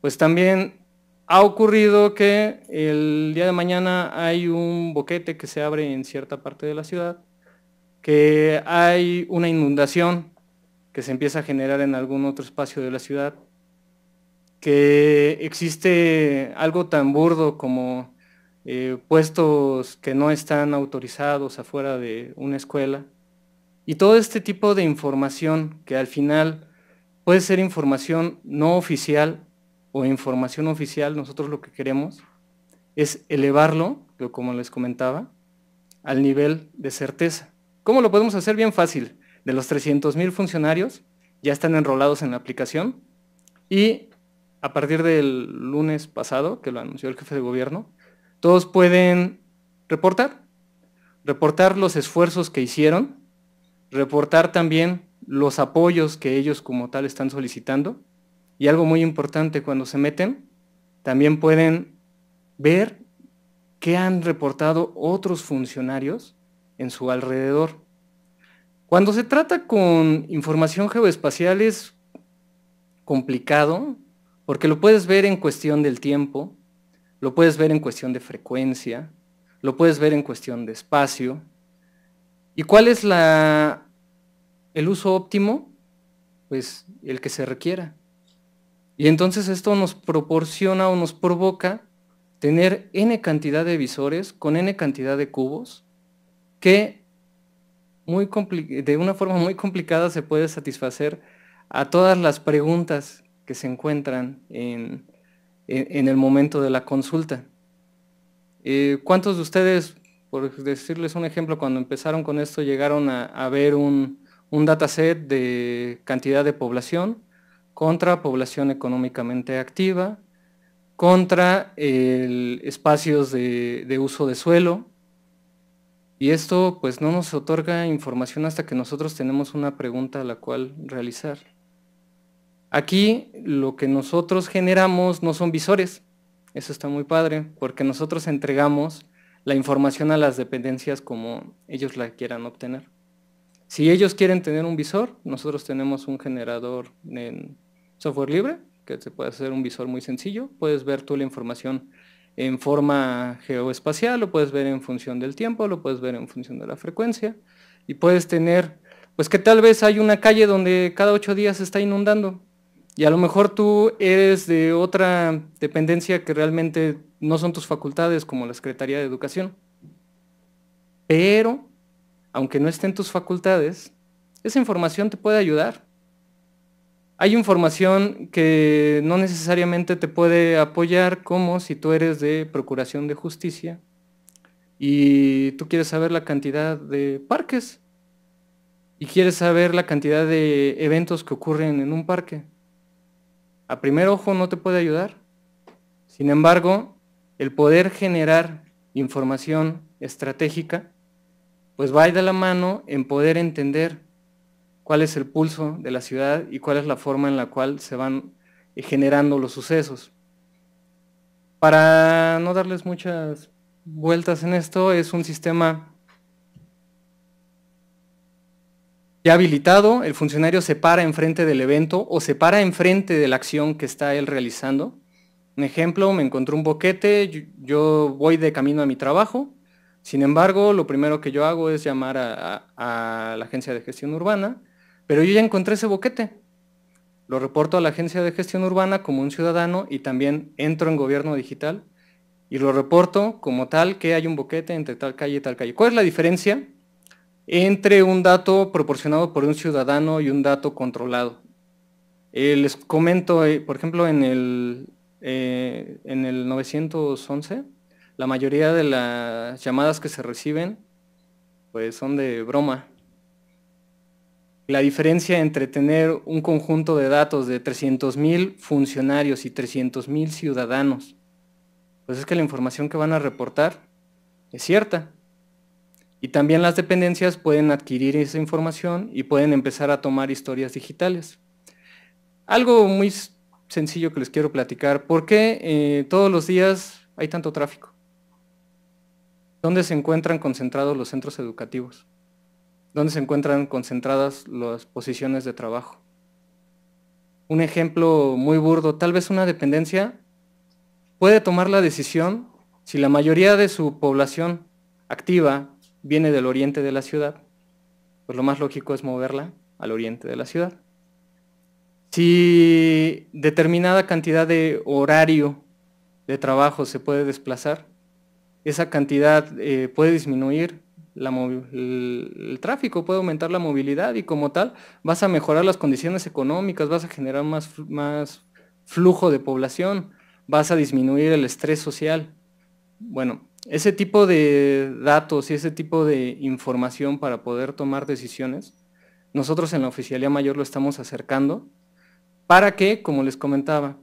pues también ha ocurrido que el día de mañana hay un boquete que se abre en cierta parte de la ciudad, que hay una inundación que se empieza a generar en algún otro espacio de la ciudad que existe algo tan burdo como eh, puestos que no están autorizados afuera de una escuela. Y todo este tipo de información que al final puede ser información no oficial o información oficial, nosotros lo que queremos es elevarlo, como les comentaba, al nivel de certeza. ¿Cómo lo podemos hacer? Bien fácil. De los 300.000 funcionarios ya están enrolados en la aplicación y a partir del lunes pasado, que lo anunció el jefe de gobierno, todos pueden reportar, reportar los esfuerzos que hicieron, reportar también los apoyos que ellos como tal están solicitando y algo muy importante cuando se meten, también pueden ver qué han reportado otros funcionarios en su alrededor. Cuando se trata con información geoespacial es complicado porque lo puedes ver en cuestión del tiempo, lo puedes ver en cuestión de frecuencia, lo puedes ver en cuestión de espacio. ¿Y cuál es la, el uso óptimo? Pues el que se requiera. Y entonces esto nos proporciona o nos provoca tener n cantidad de visores con n cantidad de cubos que muy de una forma muy complicada se puede satisfacer a todas las preguntas que se encuentran en, el momento de la consulta. Eh, ¿Cuántos de ustedes, por decirles un ejemplo, cuando empezaron con esto, llegaron a, ver un, un dataset de cantidad de población contra población económicamente activa, contra el espacios de, uso de suelo. Y esto pues no nos otorga información hasta que nosotros tenemos una pregunta a la cual realizar. Aquí lo que nosotros generamos no son visores. Eso está muy padre, porque nosotros entregamos la información a las dependencias como ellos la quieran obtener. Si ellos quieren tener un visor, nosotros tenemos un generador en software libre, que se puede hacer un visor muy sencillo. Puedes ver tú la información en forma geoespacial, lo puedes ver en función del tiempo, lo puedes ver en función de la frecuencia, y puedes tener, pues que tal vez hay una calle donde cada ocho días se está inundando, y a lo mejor tú eres de otra dependencia que realmente no son tus facultades, como la Secretaría de Educación. Pero, aunque no estén tus facultades, esa información te puede ayudar. Hay información que no necesariamente te puede apoyar, como si tú eres de Procuración de Justicia y tú quieres saber la cantidad de parques y quieres saber la cantidad de eventos que ocurren en un parque a primer ojo no te puede ayudar. Sin embargo, el poder generar información estratégica, pues va de la mano en poder entender cuál es el pulso de la ciudad y cuál es la forma en la cual se van eh, generando los sucesos. Para no darles muchas vueltas en esto, es un sistema Ya habilitado, el funcionario se para enfrente del evento o se para enfrente de la acción que está él realizando. Un ejemplo, me encontré un boquete, yo voy de camino a mi trabajo, sin embargo, lo primero que yo hago es llamar a, la agencia de gestión urbana, pero yo ya encontré ese boquete. Lo reporto a la agencia de gestión urbana como un ciudadano y también entro en gobierno digital y lo reporto como tal que hay un boquete entre tal calle y tal calle. ¿Cuál es la diferencia? entre un dato proporcionado por un ciudadano y un dato controlado. les comento, eh, por ejemplo, en el, eh, en el 911, la mayoría de las llamadas que se reciben pues son de broma. La diferencia entre tener un conjunto de datos de 300.000 funcionarios y 300.000 ciudadanos, pues es que la información que van a reportar es cierta, y también las dependencias pueden adquirir esa información y pueden empezar a tomar historias digitales. Algo muy sencillo que les quiero platicar. ¿Por qué eh, todos los días hay tanto tráfico? ¿Dónde se encuentran concentrados los centros educativos? ¿Dónde se encuentran concentradas las posiciones de trabajo? Un ejemplo muy burdo, tal vez una dependencia puede tomar la decisión si la mayoría de su población activa viene del oriente de la ciudad, pues lo más lógico es moverla al oriente de la ciudad. Si determinada cantidad de horario de trabajo se puede desplazar, esa cantidad eh, puede disminuir el, tráfico, puede aumentar la movilidad y como tal vas a mejorar las condiciones económicas, vas a generar más, más flujo de población, vas a disminuir el estrés social. Bueno, ese tipo de datos y ese tipo de información para poder tomar decisiones, nosotros en la Oficialía Mayor lo estamos acercando para que, como les comentaba,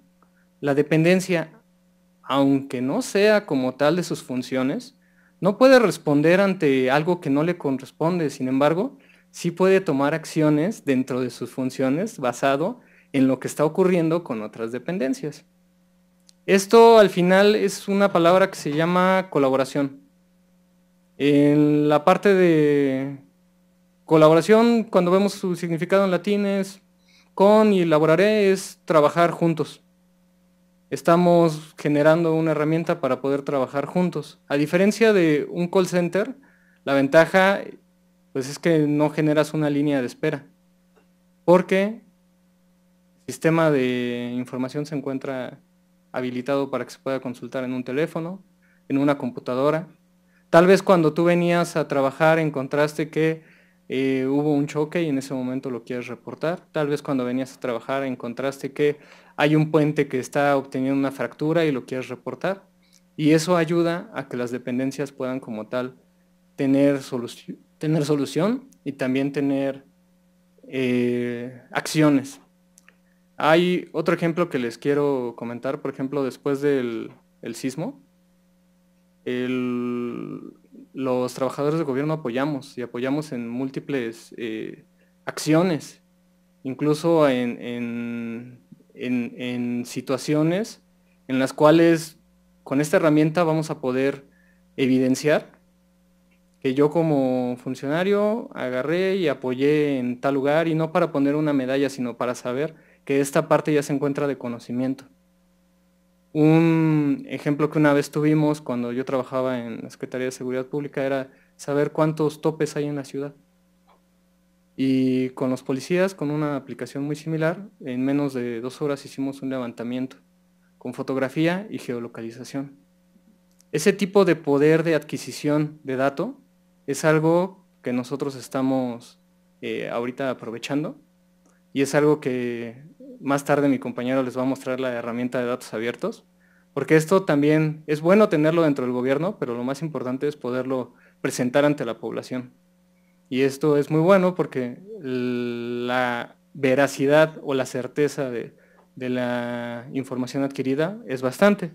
la dependencia, aunque no sea como tal de sus funciones, no puede responder ante algo que no le corresponde. Sin embargo, sí puede tomar acciones dentro de sus funciones basado en lo que está ocurriendo con otras dependencias. Esto al final es una palabra que se llama colaboración. En la parte de colaboración, cuando vemos su significado en latín es con y elaboraré, es trabajar juntos. Estamos generando una herramienta para poder trabajar juntos. A diferencia de un call center, la ventaja pues es que no generas una línea de espera. Porque el sistema de información se encuentra habilitado para que se pueda consultar en un teléfono, en una computadora. Tal vez cuando tú venías a trabajar encontraste que eh, hubo un choque y en ese momento lo quieres reportar. Tal vez cuando venías a trabajar encontraste que hay un puente que está obteniendo una fractura y lo quieres reportar. Y eso ayuda a que las dependencias puedan como tal tener, tener solución y también tener eh, acciones hay otro ejemplo que les quiero comentar, por ejemplo, después del sismo, los trabajadores de gobierno apoyamos y apoyamos en múltiples eh, acciones, incluso en situaciones en las cuales con esta herramienta vamos a poder evidenciar que yo como funcionario agarré y apoyé en tal lugar y no para poner una medalla, sino para saber que esta parte ya se encuentra de conocimiento. Un ejemplo que una vez tuvimos cuando yo trabajaba en la Secretaría de Seguridad Pública era saber cuántos topes hay en la ciudad. Y con los policías, con una aplicación muy similar, en menos de dos horas hicimos un levantamiento con fotografía y geolocalización. Ese tipo de poder de adquisición de dato es algo que nosotros estamos eh, ahorita aprovechando y es algo que más tarde mi compañero les va a mostrar la herramienta de datos abiertos, porque esto también es bueno tenerlo dentro del gobierno, pero lo más importante es poderlo presentar ante la población. Y esto es muy bueno porque la veracidad o la certeza de, la información adquirida es bastante.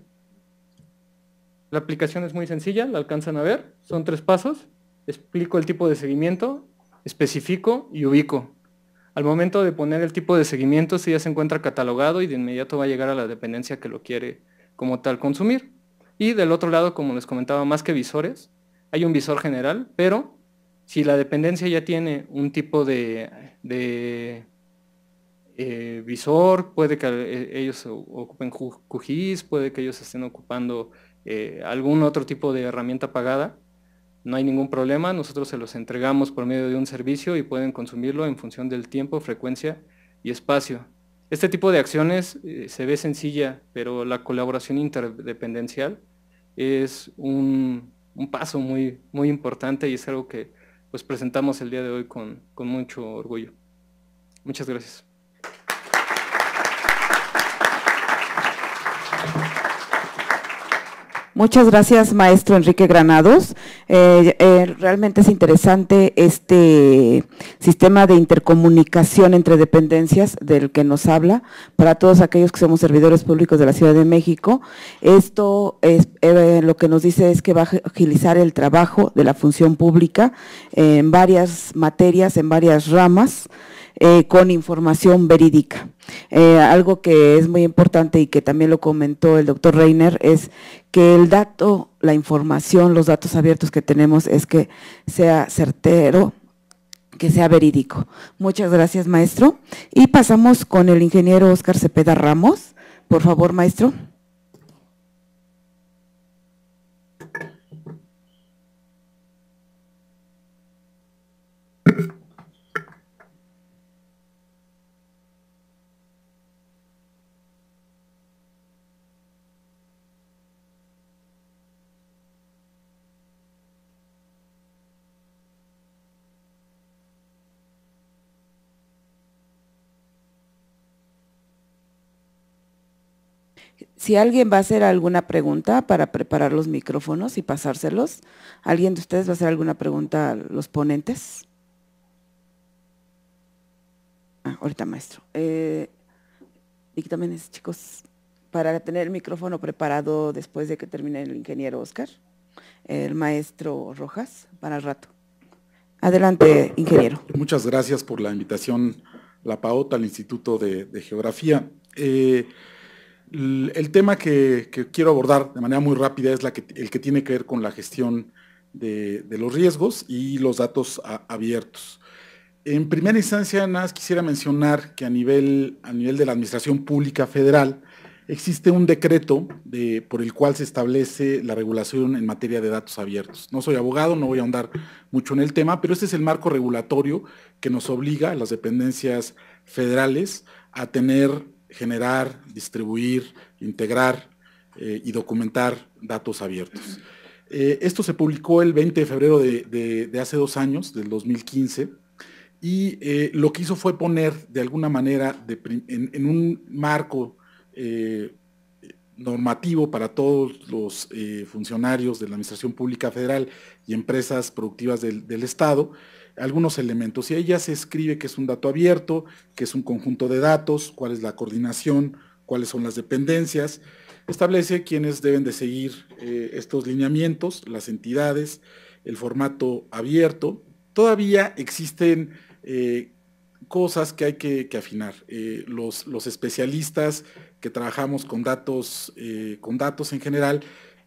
La aplicación es muy sencilla, la alcanzan a ver, son tres pasos, explico el tipo de seguimiento, especifico y ubico. Al momento de poner el tipo de seguimiento, si ya se encuentra catalogado y de inmediato va a llegar a la dependencia que lo quiere como tal consumir. Y del otro lado, como les comentaba, más que visores, hay un visor general, pero si la dependencia ya tiene un tipo de, eh, visor, puede que eh, ellos ocupen QGIS, puede que ellos estén ocupando eh, algún otro tipo de herramienta pagada, no hay ningún problema, nosotros se los entregamos por medio de un servicio y pueden consumirlo en función del tiempo, frecuencia y espacio. Este tipo de acciones eh, se ve sencilla, pero la colaboración interdependencial es un, paso muy, muy importante y es algo que pues, presentamos el día de hoy con mucho orgullo. Muchas gracias. Muchas gracias, maestro Enrique Granados. Eh, eh, realmente es interesante este sistema de intercomunicación entre dependencias del que nos habla para todos aquellos que somos servidores públicos de la Ciudad de México. Esto es, eh, lo que nos dice es que va a agilizar el trabajo de la función pública en varias materias, en varias ramas. Eh, con información verídica. Eh, algo que es muy importante y que también lo comentó el doctor Reiner es que el dato, la información, los datos abiertos que tenemos es que sea certero, que sea verídico. Muchas gracias, maestro. Y pasamos con el ingeniero Oscar Cepeda Ramos. Por favor, maestro. si alguien va a hacer alguna pregunta para preparar los micrófonos y pasárselos, ¿alguien de ustedes va a hacer alguna pregunta a los ponentes? Ah, ahorita maestro. Eh, dictámenes, chicos, para tener el micrófono preparado después de que termine el ingeniero Oscar, el maestro Rojas, para el rato. Adelante, ingeniero. Muchas gracias por la invitación, la PAOTA, al Instituto de, Geografía. Eh, el tema que, quiero abordar de manera muy rápida es el que tiene que ver con la gestión de, los riesgos y los datos abiertos. En primera instancia, nada quisiera mencionar que a nivel, de la Administración Pública Federal existe un decreto por el cual se establece la regulación en materia de datos abiertos. No soy abogado, no voy a ahondar mucho en el tema, pero este es el marco regulatorio que nos obliga a las dependencias federales a tener generar, distribuir, integrar eh, y documentar datos abiertos. Eh, esto se publicó el 20 de febrero de, hace dos años, del 2015, y eh, lo que hizo fue poner de alguna manera en, un marco normativo para todos los funcionarios de la Administración Pública Federal y empresas productivas del Estado, algunos elementos. Y ahí ya se escribe que es un dato abierto, que es un conjunto de datos, cuál es la coordinación, cuáles son las dependencias. Establece quiénes deben de seguir eh, estos lineamientos, las entidades, el formato abierto. Todavía existen eh, cosas que hay que, afinar. Eh, los, los, especialistas que trabajamos con datos, con datos en general,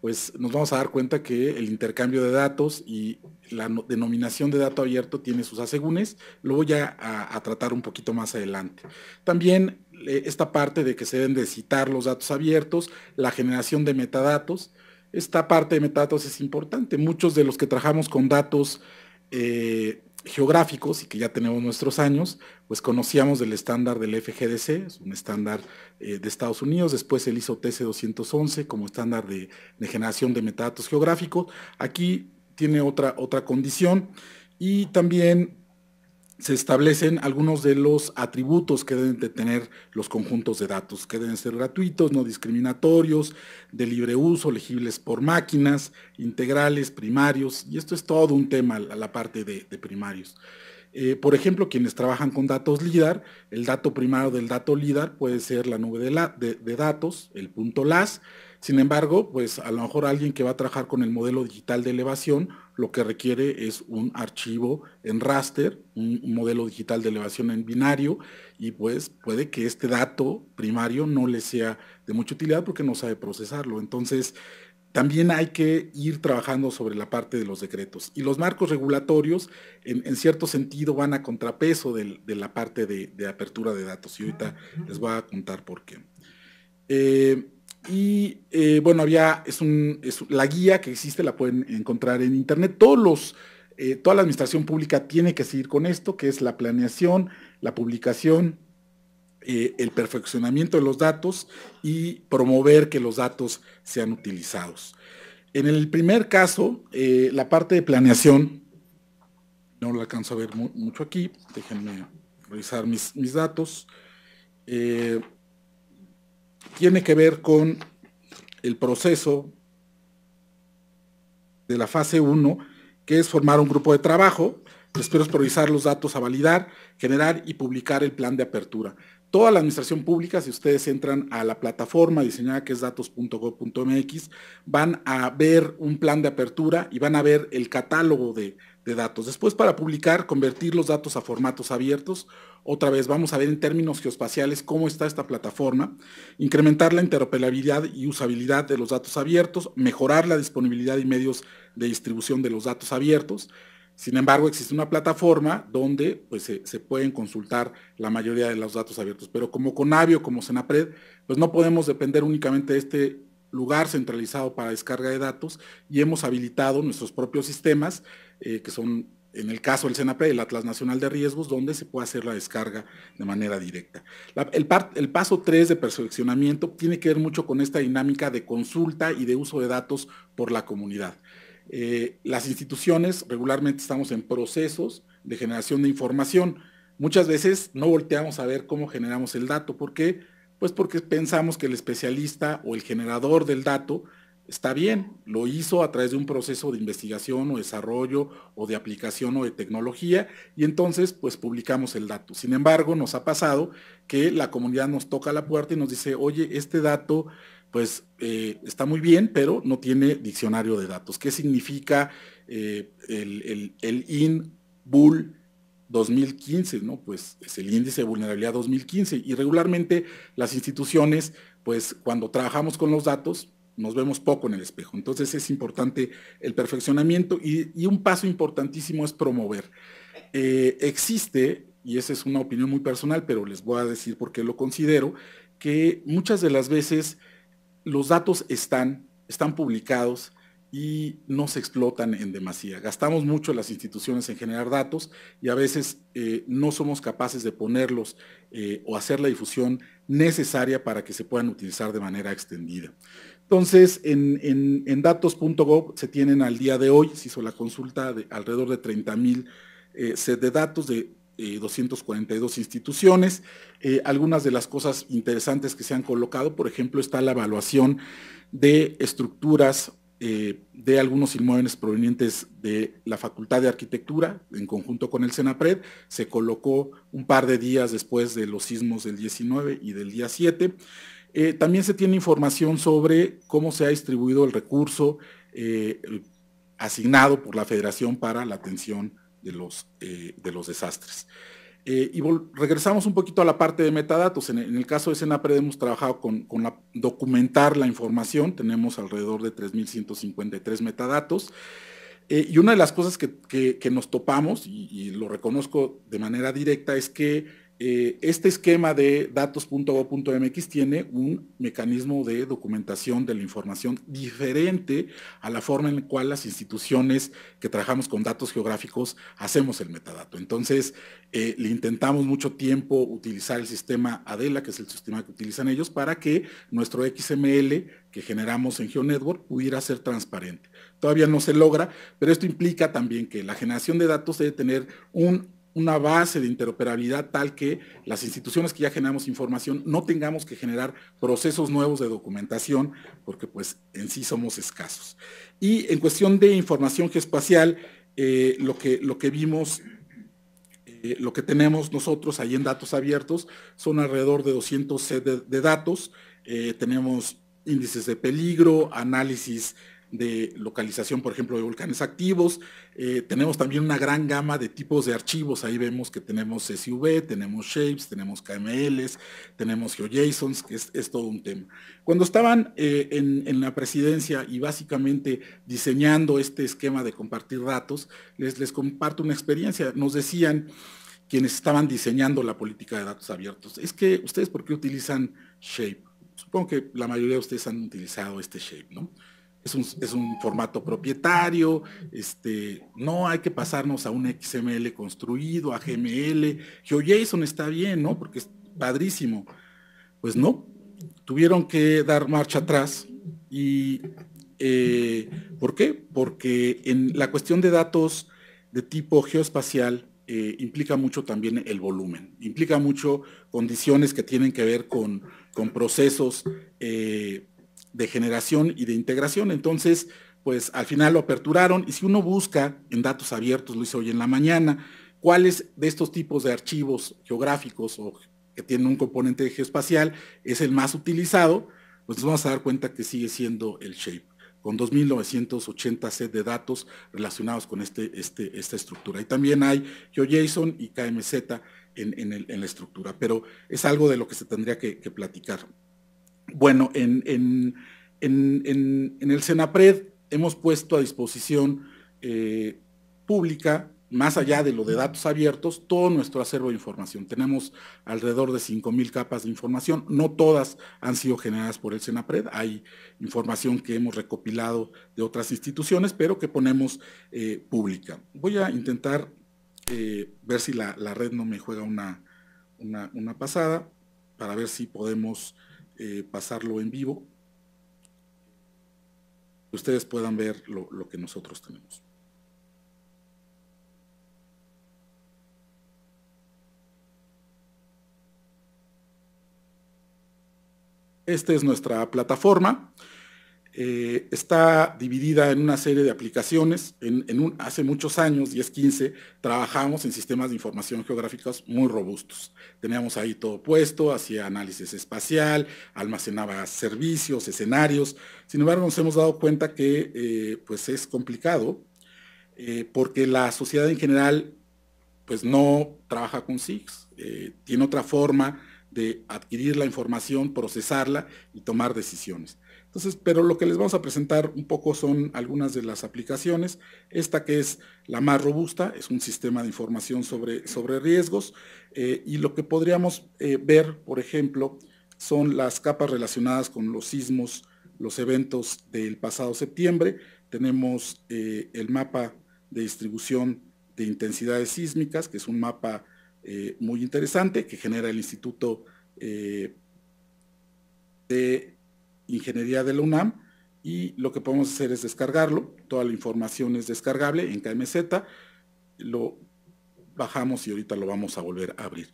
pues nos vamos a dar cuenta que el intercambio de datos y la denominación de dato abierto tiene sus asegúnes, lo voy a, tratar un poquito más adelante. También eh, esta parte de que se deben de citar los datos abiertos, la generación de metadatos. Esta parte de metadatos es importante. Muchos de los que trabajamos con datos eh, geográficos y que ya tenemos nuestros años, pues conocíamos el estándar del FGDC, es un estándar eh, de Estados Unidos, después el ISO TC211 como estándar de, generación de metadatos geográficos. Aquí tiene otra, otra condición y también se establecen algunos de los atributos que deben de tener los conjuntos de datos, que deben ser gratuitos, no discriminatorios, de libre uso, legibles por máquinas, integrales, primarios, y esto es todo un tema, a la parte de, primarios. Eh, por ejemplo, quienes trabajan con datos LIDAR, el dato primario del dato LIDAR puede ser la nube de datos, el punto LAS, sin embargo, pues a lo mejor alguien que va a trabajar con el modelo digital de elevación, lo que requiere es un archivo en raster, un, modelo digital de elevación en binario, y pues puede que este dato primario no le sea de mucha utilidad porque no sabe procesarlo. Entonces, también hay que ir trabajando sobre la parte de los decretos. Y los marcos regulatorios, en, cierto sentido, van a contrapeso de, la parte de, apertura de datos. Y ahorita les voy a contar por qué. Eh, y eh, bueno, había, es, la guía que existe, la pueden encontrar en internet. Todos los, eh, toda la administración pública tiene que seguir con esto, que es la planeación, la publicación, eh, el perfeccionamiento de los datos y promover que los datos sean utilizados. En el primer caso, la parte de planeación, no lo alcanzo a ver mucho aquí, déjenme revisar mis, datos tiene que ver con el proceso de la fase 1, que es formar un grupo de trabajo, después priorizar los datos a validar, generar y publicar el plan de apertura. Toda la administración pública, si ustedes entran a la plataforma diseñada que es datos.gov.mx, van a ver un plan de apertura y van a ver el catálogo de, de datos. Después para publicar, convertir los datos a formatos abiertos. Otra vez vamos a ver en términos geoespaciales cómo está esta plataforma, incrementar la interoperabilidad y usabilidad de los datos abiertos, mejorar la disponibilidad y medios de distribución de los datos abiertos. Sin embargo, existe una plataforma donde pues, se, pueden consultar la mayoría de los datos abiertos, pero como Conavio, como Senapred, pues no podemos depender únicamente de este lugar centralizado para descarga de datos y hemos habilitado nuestros propios sistemas, eh, que son en el caso del CENAPRE, el Atlas Nacional de Riesgos, donde se puede hacer la descarga de manera directa. el, paso 3 de perfeccionamiento tiene que ver mucho con esta dinámica de consulta y de uso de datos por la comunidad. Eh, las instituciones regularmente estamos en procesos de generación de información. Muchas veces no volteamos a ver cómo generamos el dato. porque qué? Pues porque pensamos que el especialista o el generador del dato está bien, lo hizo a través de un proceso de investigación o desarrollo o de aplicación o de tecnología y entonces pues publicamos el dato. Sin embargo, nos ha pasado que la comunidad nos toca la puerta y nos dice, oye, este dato pues eh, está muy bien, pero no tiene diccionario de datos. ¿Qué significa eh, el, el in, bull, 2015, ¿no? Pues es el índice de vulnerabilidad 2015 y regularmente las instituciones, pues cuando trabajamos con los datos, nos vemos poco en el espejo. Entonces es importante el perfeccionamiento y, un paso importantísimo es promover. Eh, existe, y esa es una opinión muy personal, pero les voy a decir por qué lo considero, que muchas de las veces los datos están, están publicados, y no se explotan en demasía. Gastamos mucho las instituciones en generar datos y a veces eh, no somos capaces de ponerlos eh, o hacer la difusión necesaria para que se puedan utilizar de manera extendida. Entonces, en, en, datos.gov se tienen al día de hoy, se hizo la consulta de alrededor de 30 mil eh, set de datos de 242 instituciones. algunas de las cosas interesantes que se han colocado, por ejemplo, está la evaluación de estructuras eh, de algunos inmuebles provenientes de la Facultad de Arquitectura, en conjunto con el CENAPRED, se colocó un par de días después de los sismos del 19 y del día 7. Eh, también se tiene información sobre cómo se ha distribuido el recurso eh, asignado por la Federación para la atención de los desastres. Eh, y regresamos un poquito a la parte de metadatos. En, el caso de Senapred hemos trabajado con, documentar la información. Tenemos alrededor de 3.153 metadatos. Eh, y una de las cosas que, nos topamos, y, lo reconozco de manera directa, es que eh, este esquema de datos.gov.mx tiene un mecanismo de documentación de la información diferente a la forma en la cual las instituciones que trabajamos con datos geográficos hacemos el metadato. Entonces, eh, le intentamos mucho tiempo utilizar el sistema Adela, que es el sistema que utilizan ellos, para que nuestro XML que generamos en GeoNetwork pudiera ser transparente. Todavía no se logra, pero esto implica también que la generación de datos debe tener un una base de interoperabilidad tal que las instituciones que ya generamos información no tengamos que generar procesos nuevos de documentación, porque pues en sí somos escasos. Y en cuestión de información geoespacial, eh, lo, que, lo que vimos, eh, lo que tenemos nosotros ahí en datos abiertos, son alrededor de 200 set de, datos, eh, tenemos índices de peligro, análisis de localización, por ejemplo, de volcanes activos. Eh, tenemos también una gran gama de tipos de archivos. Ahí vemos que tenemos SUV, tenemos Shapes, tenemos KMLs, tenemos GeoJSONs, que es, todo un tema. Cuando estaban eh, en, la presidencia y básicamente diseñando este esquema de compartir datos, les, les comparto una experiencia. Nos decían quienes estaban diseñando la política de datos abiertos, es que ustedes, ¿por qué utilizan Shape? Supongo que la mayoría de ustedes han utilizado este Shape, ¿no? es un, formato propietario, este, no hay que pasarnos a un XML construido, a GML, GeoJSON está bien, ¿no? Porque es padrísimo. Pues no, tuvieron que dar marcha atrás y eh, ¿por qué? Porque en la cuestión de datos de tipo geoespacial eh, implica mucho también el volumen, implica mucho condiciones que tienen que ver con, procesos. Eh, de generación y de integración. Entonces, pues al final lo aperturaron y si uno busca en datos abiertos, lo hice hoy en la mañana, cuáles de estos tipos de archivos geográficos o que tienen un componente geospacial es el más utilizado, pues nos vamos a dar cuenta que sigue siendo el SHAPE, con 2.980 set de datos relacionados con este, este, esta estructura. Y también hay GeoJSON y KMZ en, en, la estructura, pero es algo de lo que se tendría que platicar. Bueno, en, el Senapred hemos puesto a disposición eh, pública, más allá de lo de datos abiertos, todo nuestro acervo de información. Tenemos alrededor de 5.000 capas de información, no todas han sido generadas por el Senapred, hay información que hemos recopilado de otras instituciones, pero que ponemos eh, pública. Voy a intentar eh, ver si la, red no me juega una, una pasada, para ver si podemos eh, pasarlo en vivo, ustedes puedan ver lo que nosotros tenemos. Esta es nuestra plataforma. Eh, está dividida en una serie de aplicaciones. hace muchos años, 10, 15, trabajamos en sistemas de información geográficos muy robustos. Teníamos ahí todo puesto, hacía análisis espacial, almacenaba servicios, escenarios. Sin embargo, nos hemos dado cuenta que eh, pues es complicado eh, porque la sociedad en general pues no trabaja con SIGs, tiene otra forma de adquirir la información, procesarla y tomar decisiones pero lo que les vamos a presentar un poco son algunas de las aplicaciones. Esta que es la más robusta, es un sistema de información sobre, sobre riesgos eh, y lo que podríamos eh, ver, por ejemplo, son las capas relacionadas con los sismos, los eventos del pasado septiembre. Tenemos eh, el mapa de distribución de intensidades sísmicas, que es un mapa muy interesante que genera el Instituto de Ingeniería de la UNAM y lo que podemos hacer es descargarlo. Toda la información es descargable en KMZ. Lo bajamos y ahorita lo vamos a volver a abrir.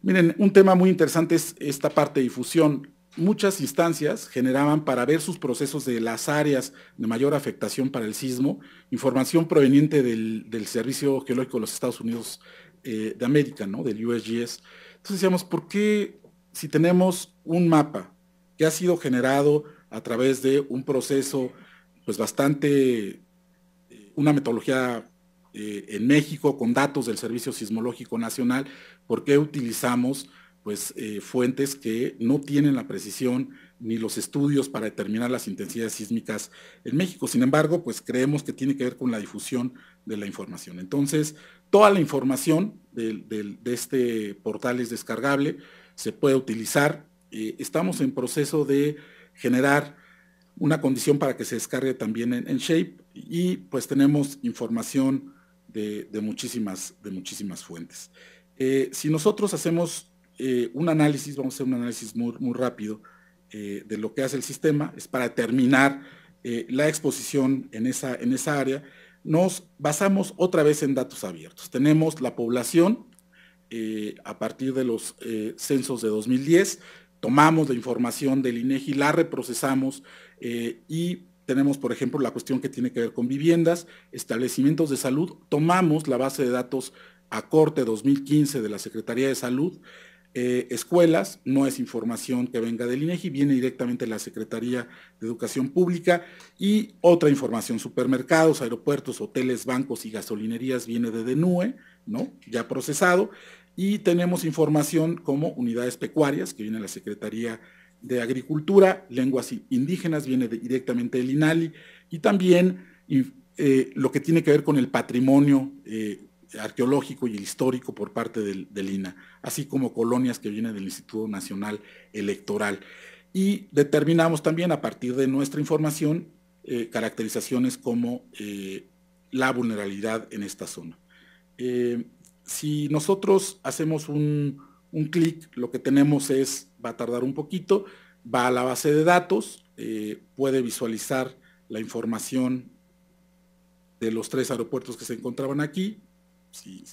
Miren, un tema muy interesante es esta parte de difusión. Muchas instancias generaban para ver sus procesos de las áreas de mayor afectación para el sismo, información proveniente del, Servicio Geológico de los Estados Unidos eh, de América, ¿no? del USGS. Entonces decíamos, ¿por qué si tenemos un mapa ha sido generado a través de un proceso pues bastante, eh, una metodología eh, en México con datos del Servicio Sismológico Nacional, porque utilizamos pues eh, fuentes que no tienen la precisión ni los estudios para determinar las intensidades sísmicas en México. Sin embargo, pues creemos que tiene que ver con la difusión de la información. Entonces, toda la información de este portal es descargable, se puede utilizar eh, estamos en proceso de generar una condición para que se descargue también en, Shape y pues tenemos información de, muchísimas, fuentes. Eh, si nosotros hacemos eh, un análisis, vamos a hacer un análisis muy, rápido de lo que hace el sistema, es para determinar la exposición en esa, en esa área, nos basamos otra vez en datos abiertos. Tenemos la población a partir de los censos de 2010, tomamos la información del INEGI, e la reprocesamos eh, y tenemos, por ejemplo, la cuestión que tiene que ver con viviendas, establecimientos de salud, tomamos la base de datos a corte 2015 de la Secretaría de Salud, eh, escuelas, no es información que venga del INEGI, e viene directamente de la Secretaría de Educación Pública y otra información, supermercados, aeropuertos, hoteles, bancos y gasolinerías viene de DENUE, ¿no? Ya procesado y tenemos información como unidades pecuarias, que viene de la Secretaría de Agricultura, lenguas indígenas, viene directamente del INALI, y también eh, lo que tiene que ver con el patrimonio eh, arqueológico y el histórico por parte del, INA, así como colonias que vienen del Instituto Nacional Electoral. Y determinamos también a partir de nuestra información eh, caracterizaciones como la vulnerabilidad en esta zona si nosotros hacemos un, clic, lo que tenemos es, va a tardar un poquito, va a la base de datos, eh, puede visualizar la información de los tres aeropuertos que se encontraban aquí. Si,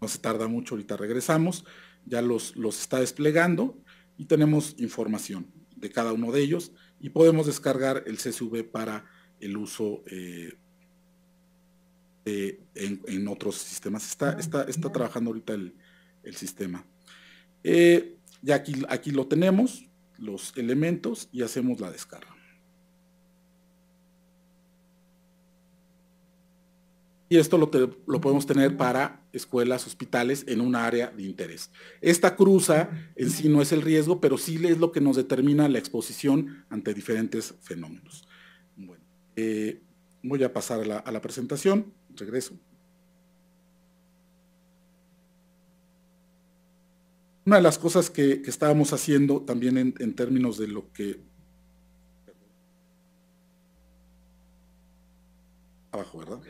no, se tarda mucho, ahorita regresamos. Ya los, los está desplegando y tenemos información de cada uno de ellos y podemos descargar el CSV para el uso eh, eh, en, otros sistemas. Está, ah, está, está trabajando ahorita el, sistema. Eh, ya aquí, aquí lo tenemos, los elementos, y hacemos la descarga. Y esto lo, podemos tener para escuelas, hospitales en un área de interés. Esta cruza en sí no es el riesgo, pero sí es lo que nos determina la exposición ante diferentes fenómenos. Bueno, eh, voy a pasar a la presentación. Regreso. Una de las cosas que, estábamos haciendo también en, en, términos de lo que... Abajo, ¿verdad?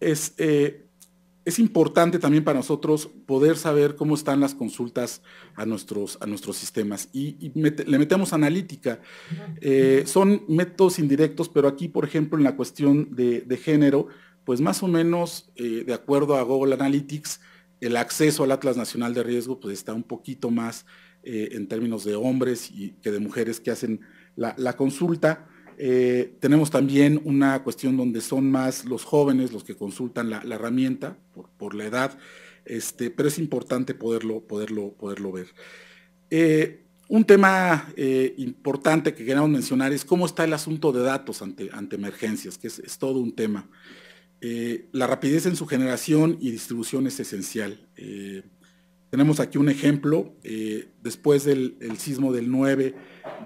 Es eh, es importante también para nosotros poder saber cómo están las consultas a nuestros, a nuestros sistemas y, le metemos analítica. Eh, son métodos indirectos, pero aquí, por ejemplo, en la cuestión de, género, pues más o menos, eh, de acuerdo a Google Analytics, el acceso al Atlas Nacional de Riesgo pues está un poquito más eh, en términos de hombres y que de mujeres que hacen la consulta. Eh, tenemos también una cuestión donde son más los jóvenes los que consultan la, herramienta por, la edad, este, pero es importante poderlo, poderlo, poderlo ver. Eh, un tema eh, importante que queremos mencionar es cómo está el asunto de datos ante, emergencias, que es, todo un tema. la rapidez en su generación y distribución es esencial. tenemos aquí un ejemplo, después del sismo del 9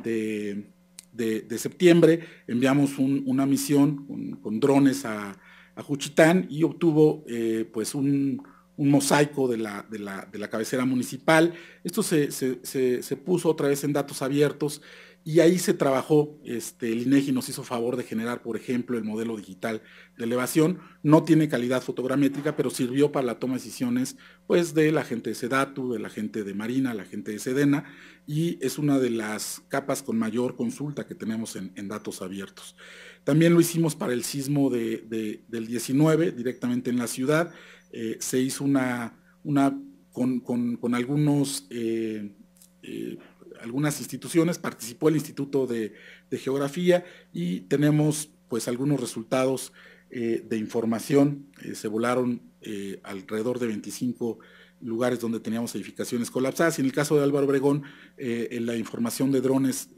de de, septiembre, enviamos una misión con, drones a, Juchitán y obtuvo eh, pues un, mosaico de la, de, la, cabecera municipal. Esto se puso otra vez en datos abiertos y ahí se trabajó, este, el INEGI nos hizo favor de generar, por ejemplo, el modelo digital de elevación. No tiene calidad fotogramétrica, pero sirvió para la toma de decisiones pues, de la gente de SEDATU, de la gente de Marina, la gente de SEDENA, y es una de las capas con mayor consulta que tenemos en, datos abiertos. También lo hicimos para el sismo del 19, directamente en la ciudad. Eh, se hizo una, con, algunos... Eh, eh, algunas instituciones, participó el Instituto de, Geografía y tenemos pues algunos resultados eh, de información. Eh, se volaron eh, alrededor de 25 lugares donde teníamos edificaciones colapsadas. Y en el caso de Álvaro Obregón, en la información de drones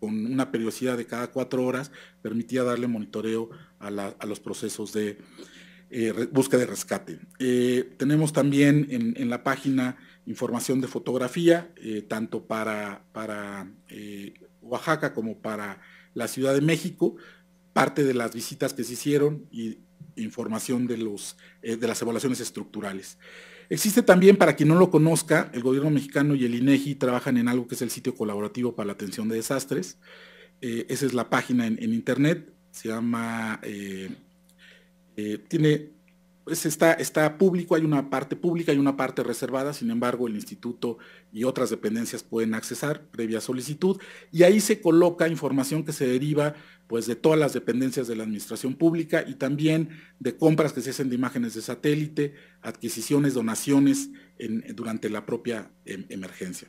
con una periodicidad de cada cuatro horas permitía darle monitoreo a, los procesos de búsqueda de rescate. tenemos también en, en la página información de fotografía, eh, tanto para, para eh, Oaxaca como para la Ciudad de México, parte de las visitas que se hicieron y información de, los, eh, de las evaluaciones estructurales. Existe también, para quien no lo conozca, el gobierno mexicano y el INEGI trabajan en algo que es el sitio colaborativo para la atención de desastres. esa es la página en, en internet, se llama, tiene pues está, público, hay una parte pública y una parte reservada, sin embargo el instituto y otras dependencias pueden accesar previa solicitud y ahí se coloca información que se deriva pues de todas las dependencias de la administración pública y también de compras que se hacen de imágenes de satélite, adquisiciones, donaciones durante la propia em, emergencia.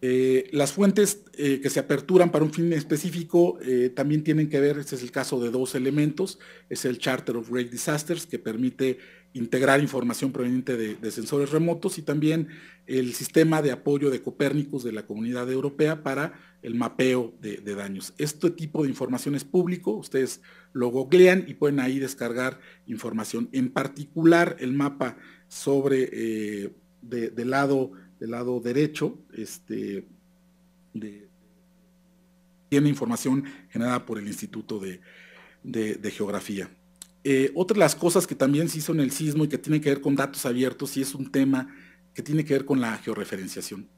Eh, las fuentes eh, que se aperturan para un fin específico eh, también tienen que ver, este es el caso de dos elementos, es el Charter of Great Disasters que permite integrar información proveniente de, sensores remotos y también el sistema de apoyo de Copérnicus de la Comunidad Europea para el mapeo de, daños. Este tipo de información es público, ustedes lo googlean y pueden ahí descargar información. En particular, el mapa sobre del de lado del lado derecho, este, tiene información generada por el Instituto de, Geografía. Eh, otra de las cosas que también se hizo en el sismo y que tiene que ver con datos abiertos y es un tema que tiene que ver con la georreferenciación.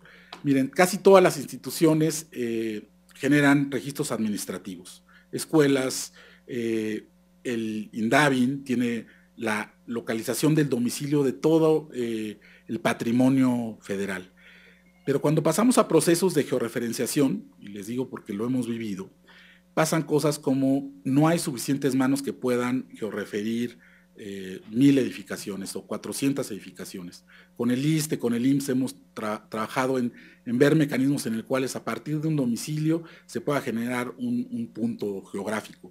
Miren, casi todas las instituciones eh, generan registros administrativos, escuelas, eh, el INDAVIN tiene la localización del domicilio de todo el patrimonio federal. Pero cuando pasamos a procesos de georreferenciación, y les digo porque lo hemos vivido, pasan cosas como no hay suficientes manos que puedan georreferir eh, mil edificaciones o 400 edificaciones. Con el ISTE, con el IMSS hemos trabajado en, ver mecanismos en el cuales a partir de un domicilio se pueda generar un punto geográfico.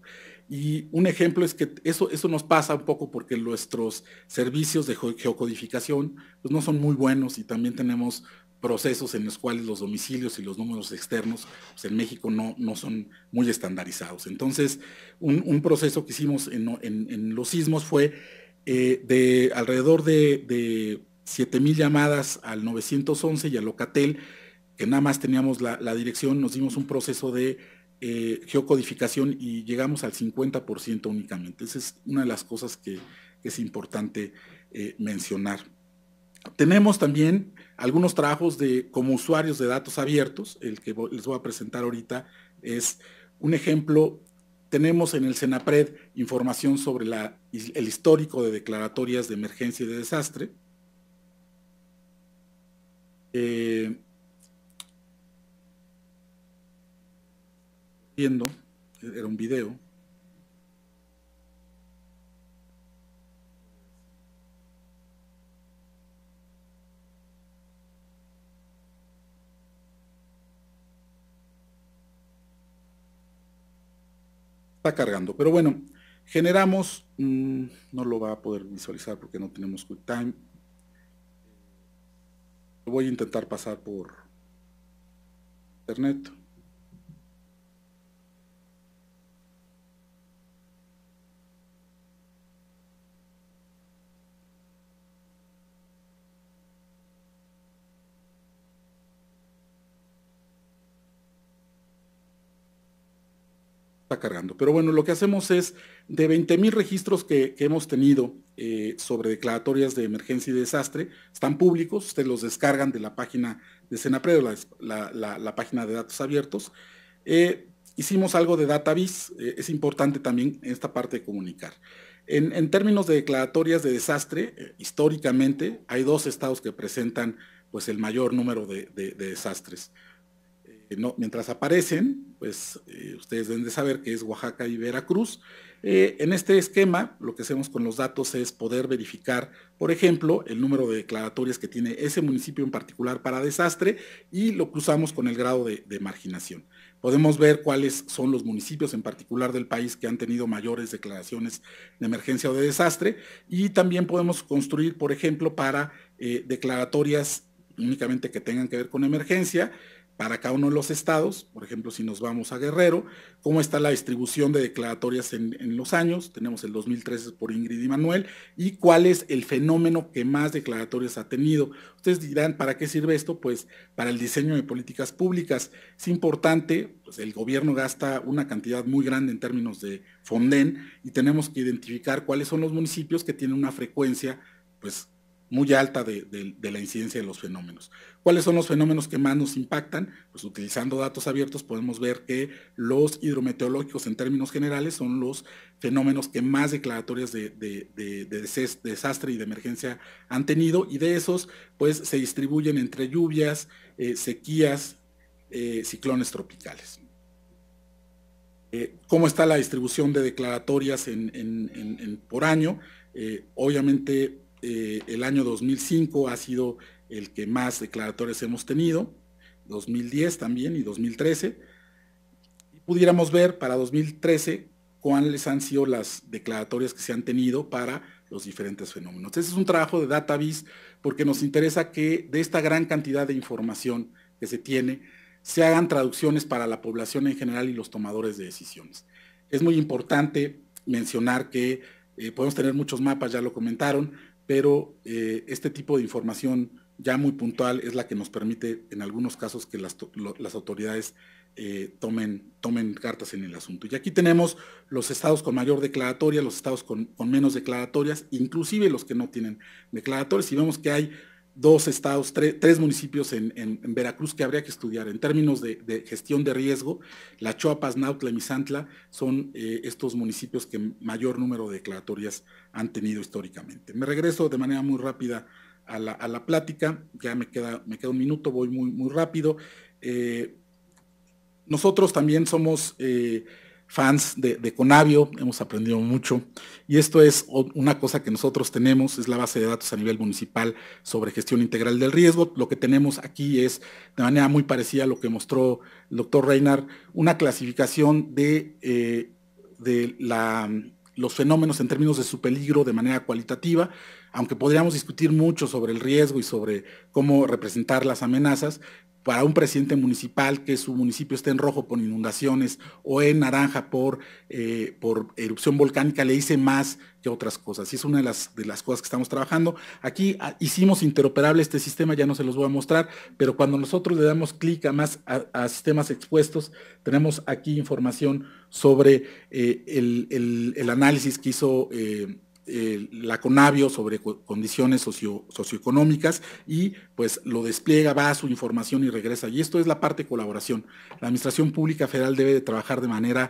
Y un ejemplo es que eso, eso nos pasa un poco porque nuestros servicios de geocodificación pues no son muy buenos y también tenemos procesos en los cuales los domicilios y los números externos pues, en México no, no, son muy estandarizados. Entonces, un, proceso que hicimos en, los sismos fue eh, de alrededor de, de 7.000 llamadas al 911 y al Locatel, que nada más teníamos la dirección, nos dimos un proceso de eh, geocodificación y llegamos al 50% únicamente. Esa es una de las cosas que, es importante eh, mencionar. Tenemos también algunos trabajos de, como usuarios de datos abiertos, el que les voy a presentar ahorita es un ejemplo. Tenemos en el CENAPRED información sobre el histórico de declaratorias de emergencia y de desastre. Eh, viendo, eh, era un video. Está cargando, pero bueno, generamos, mm, no lo va a poder visualizar porque no tenemos QuickTime. voy a intentar pasar por internet. cargando. Pero bueno, lo que hacemos es, de 20 mil registros que, hemos tenido eh, sobre declaratorias de emergencia y desastre, están públicos, ustedes los descargan de la página de Senapred, la, la, página de datos abiertos. Eh, hicimos algo de database, eh, es importante también esta parte de comunicar. En, términos de declaratorias de desastre, históricamente hay dos estados que presentan pues, el mayor número de desastres mientras aparecen, pues eh, ustedes deben de saber que es Oaxaca y Veracruz. Eh, en este esquema, lo que hacemos con los datos es poder verificar, por ejemplo, el número de declaratorias que tiene ese municipio en particular para desastre y lo cruzamos con el grado de, marginación. Podemos ver cuáles son los municipios en particular del país que han tenido mayores declaraciones de emergencia o de desastre y también podemos construir, por ejemplo, para eh, declaratorias únicamente que tengan que ver con emergencia, para cada uno de los estados, por ejemplo, si nos vamos a Guerrero, cómo está la distribución de declaratorias en, los años, tenemos el 2013 por Ingrid y Manuel, y cuál es el fenómeno que más declaratorias ha tenido. Ustedes dirán, ¿para qué sirve esto? Pues para el diseño de políticas públicas. Es importante, pues el gobierno gasta una cantidad muy grande en términos de Fonden, y tenemos que identificar cuáles son los municipios que tienen una frecuencia, pues muy alta de, la incidencia de los fenómenos. ¿Cuáles son los fenómenos que más nos impactan? Pues utilizando datos abiertos podemos ver que los hidrometeorológicos en términos generales son los fenómenos que más declaratorias de, desastre y de emergencia han tenido y de esos pues se distribuyen entre lluvias, eh, sequías, eh, ciclones tropicales. Eh, ¿Cómo está la distribución de declaratorias por año? obviamente eh, el año 2005 ha sido el que más declaratorias hemos tenido, 2010 también y 2013. pudiéramos ver para 2013 cuáles han sido las declaratorias que se han tenido para los diferentes fenómenos. Ese es un trabajo de Database porque nos interesa que de esta gran cantidad de información que se tiene, se hagan traducciones para la población en general y los tomadores de decisiones. Es muy importante mencionar que eh, podemos tener muchos mapas, ya lo comentaron, pero eh, este tipo de información ya muy puntual es la que nos permite en algunos casos que las, autoridades eh, tomen, tomen, cartas en el asunto. Y aquí tenemos los estados con mayor declaratoria, los estados con menos declaratorias, inclusive los que no tienen declaratorias, y vemos que hay dos estados, tres municipios en, Veracruz que habría que estudiar. En términos de, gestión de riesgo, La Choapas, Nautla y Misantla son eh, estos municipios que mayor número de declaratorias han tenido históricamente. Me regreso de manera muy rápida a la, plática, ya me queda, me un minuto, voy muy, muy rápido. Eh, nosotros también somos... Eh, fans de, Conavio, hemos aprendido mucho y esto es una cosa que nosotros tenemos, es la base de datos a nivel municipal sobre gestión integral del riesgo. Lo que tenemos aquí es, de manera muy parecida a lo que mostró el doctor Reinar, una clasificación de, eh, de la, los fenómenos en términos de su peligro de manera cualitativa, aunque podríamos discutir mucho sobre el riesgo y sobre cómo representar las amenazas, para un presidente municipal que su municipio esté en rojo por inundaciones o en naranja eh, por, erupción volcánica, le dice más que otras cosas. Y es una de las, de las cosas que estamos trabajando. Aquí ah, hicimos interoperable este sistema, ya no se los voy a mostrar, pero cuando nosotros le damos clic a más a, sistemas expuestos, tenemos aquí información sobre eh, el, análisis que hizo. Eh, eh, la Conavio sobre condiciones socio, socioeconómicas y pues lo despliega, va a su información y regresa. Y esto es la parte colaboración. La Administración Pública Federal debe de trabajar de manera,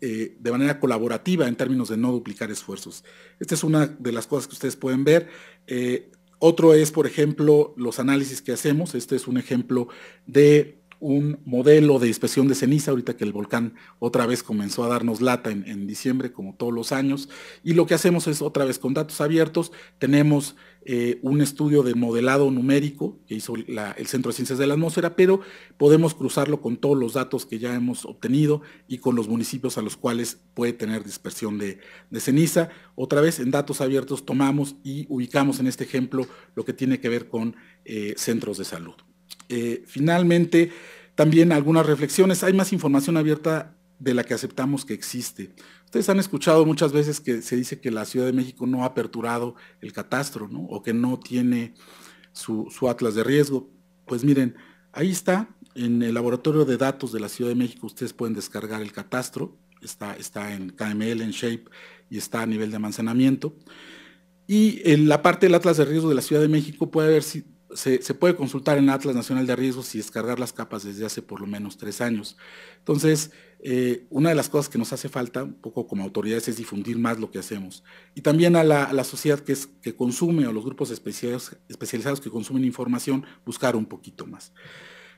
eh, de manera colaborativa en términos de no duplicar esfuerzos. Esta es una de las cosas que ustedes pueden ver. Eh, otro es, por ejemplo, los análisis que hacemos. Este es un ejemplo de un modelo de dispersión de ceniza, ahorita que el volcán otra vez comenzó a darnos lata en, diciembre, como todos los años, y lo que hacemos es otra vez con datos abiertos, tenemos eh, un estudio de modelado numérico que hizo el Centro de Ciencias de la Atmósfera, pero podemos cruzarlo con todos los datos que ya hemos obtenido y con los municipios a los cuales puede tener dispersión de, ceniza. Otra vez, en datos abiertos tomamos y ubicamos en este ejemplo lo que tiene que ver con eh, centros de salud. Eh, finalmente, también algunas reflexiones. Hay más información abierta de la que aceptamos que existe. Ustedes han escuchado muchas veces que se dice que la Ciudad de México no ha aperturado el catastro, O que no tiene su, atlas de riesgo. Pues miren, ahí está, en el laboratorio de datos de la Ciudad de México, ustedes pueden descargar el catastro. Está, está en KML, en Shape y está a nivel de almacenamiento. Y en la parte del atlas de riesgo de la Ciudad de México puede ver si se, puede consultar en Atlas Nacional de Riesgos y descargar las capas desde hace por lo menos tres años. Entonces, eh, una de las cosas que nos hace falta, un poco como autoridades, es difundir más lo que hacemos. Y también a la, sociedad que, consume o los grupos especializados, que consumen información, buscar un poquito más.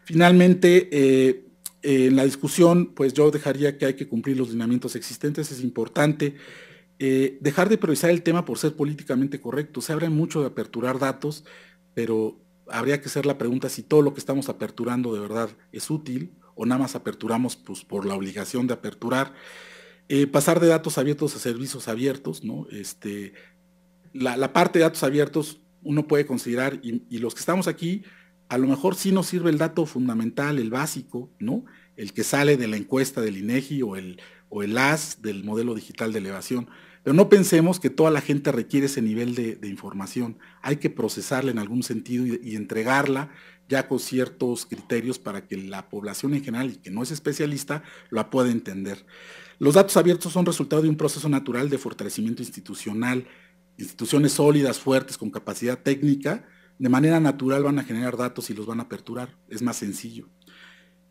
Finalmente, eh, en la discusión, pues yo dejaría que hay que cumplir los lineamientos existentes, es importante. Eh, dejar de priorizar el tema por ser políticamente correcto. Se habla mucho de aperturar datos, pero habría que hacer la pregunta si todo lo que estamos aperturando de verdad es útil o nada más aperturamos pues, por la obligación de aperturar. Eh, pasar de datos abiertos a servicios abiertos, ¿no? Este, la, parte de datos abiertos uno puede considerar, y, los que estamos aquí, a lo mejor sí nos sirve el dato fundamental, el básico, El que sale de la encuesta del INEGI o el, o el AS del modelo digital de elevación. Pero no pensemos que toda la gente requiere ese nivel de, información. Hay que procesarla en algún sentido y, y, entregarla ya con ciertos criterios para que la población en general y que no es especialista la pueda entender. Los datos abiertos son resultado de un proceso natural de fortalecimiento institucional. Instituciones sólidas, fuertes, con capacidad técnica, de manera natural van a generar datos y los van a aperturar. Es más sencillo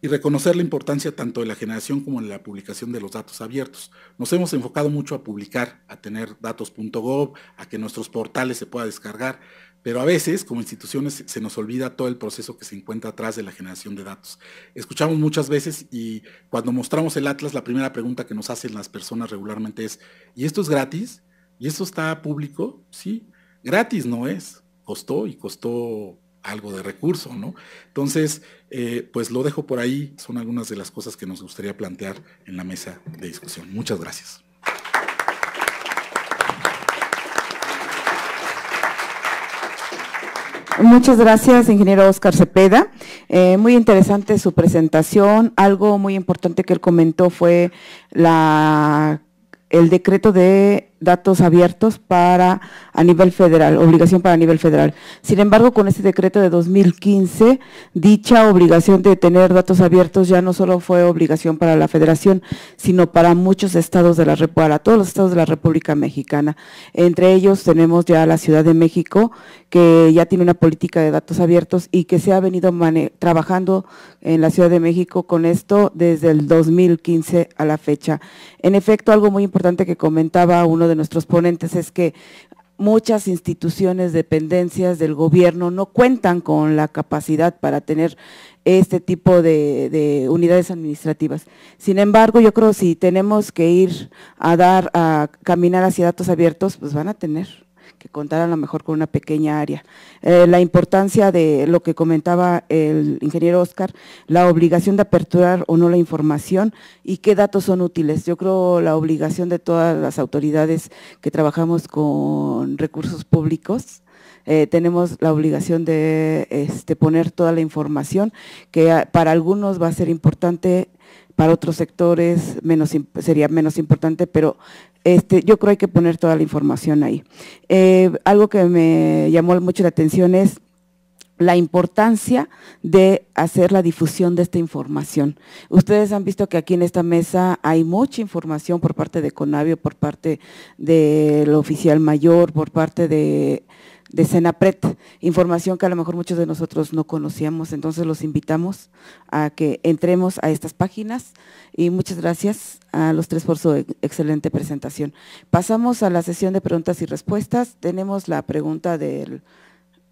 y reconocer la importancia tanto de la generación como de la publicación de los datos abiertos. Nos hemos enfocado mucho a publicar, a tener datos.gov, a que nuestros portales se puedan descargar, pero a veces como instituciones se nos olvida todo el proceso que se encuentra atrás de la generación de datos. Escuchamos muchas veces y cuando mostramos el Atlas, la primera pregunta que nos hacen las personas regularmente es, ¿y esto es gratis? ¿Y esto está público? Sí, gratis no es, costó y costó algo de recurso, ¿no? Entonces, eh, pues lo dejo por ahí. Son algunas de las cosas que nos gustaría plantear en la mesa de discusión. Muchas gracias. Muchas gracias, ingeniero Oscar Cepeda. Eh, muy interesante su presentación. Algo muy importante que él comentó fue la, el decreto de datos abiertos para a nivel federal, obligación para a nivel federal. Sin embargo, con este decreto de 2015, dicha obligación de tener datos abiertos ya no solo fue obligación para la federación, sino para muchos estados de la para todos los estados de la República Mexicana. Entre ellos tenemos ya la Ciudad de México, que ya tiene una política de datos abiertos y que se ha venido trabajando en la Ciudad de México con esto desde el 2015 a la fecha. En efecto, algo muy importante que comentaba uno de de nuestros ponentes es que muchas instituciones, dependencias del gobierno no cuentan con la capacidad para tener este tipo de, unidades administrativas. Sin embargo, yo creo que si tenemos que ir a dar, a caminar hacia datos abiertos, pues van a tener que contaran a lo mejor con una pequeña área. Eh, la importancia de lo que comentaba el ingeniero Oscar, la obligación de aperturar o no la información y qué datos son útiles. Yo creo la obligación de todas las autoridades que trabajamos con recursos públicos, eh, tenemos la obligación de este, poner toda la información que para algunos va a ser importante, para otros sectores sería menos importante, pero este, yo creo que hay que poner toda la información ahí. Eh, algo que me llamó mucho la atención es la importancia de hacer la difusión de esta información. Ustedes han visto que aquí en esta mesa hay mucha información por parte de Conavio, por parte del oficial mayor, por parte de de Senapret, información que a lo mejor muchos de nosotros no conocíamos, entonces los invitamos a que entremos a estas páginas y muchas gracias a los tres por su excelente presentación. Pasamos a la sesión de preguntas y respuestas, tenemos la pregunta del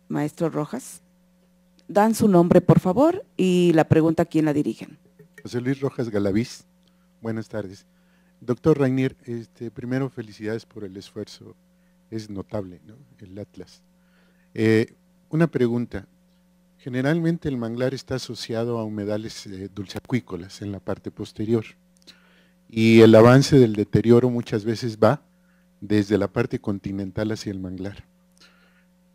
maestro Rojas. Dan su nombre, por favor, y la pregunta a quién la dirigen. José Luis Rojas Galaviz, buenas tardes. Doctor Rainier, este, primero felicidades por el esfuerzo es notable, ¿no? El Atlas. Eh, una pregunta. Generalmente el manglar está asociado a humedales eh, dulceacuícolas en la parte posterior y el avance del deterioro muchas veces va desde la parte continental hacia el manglar.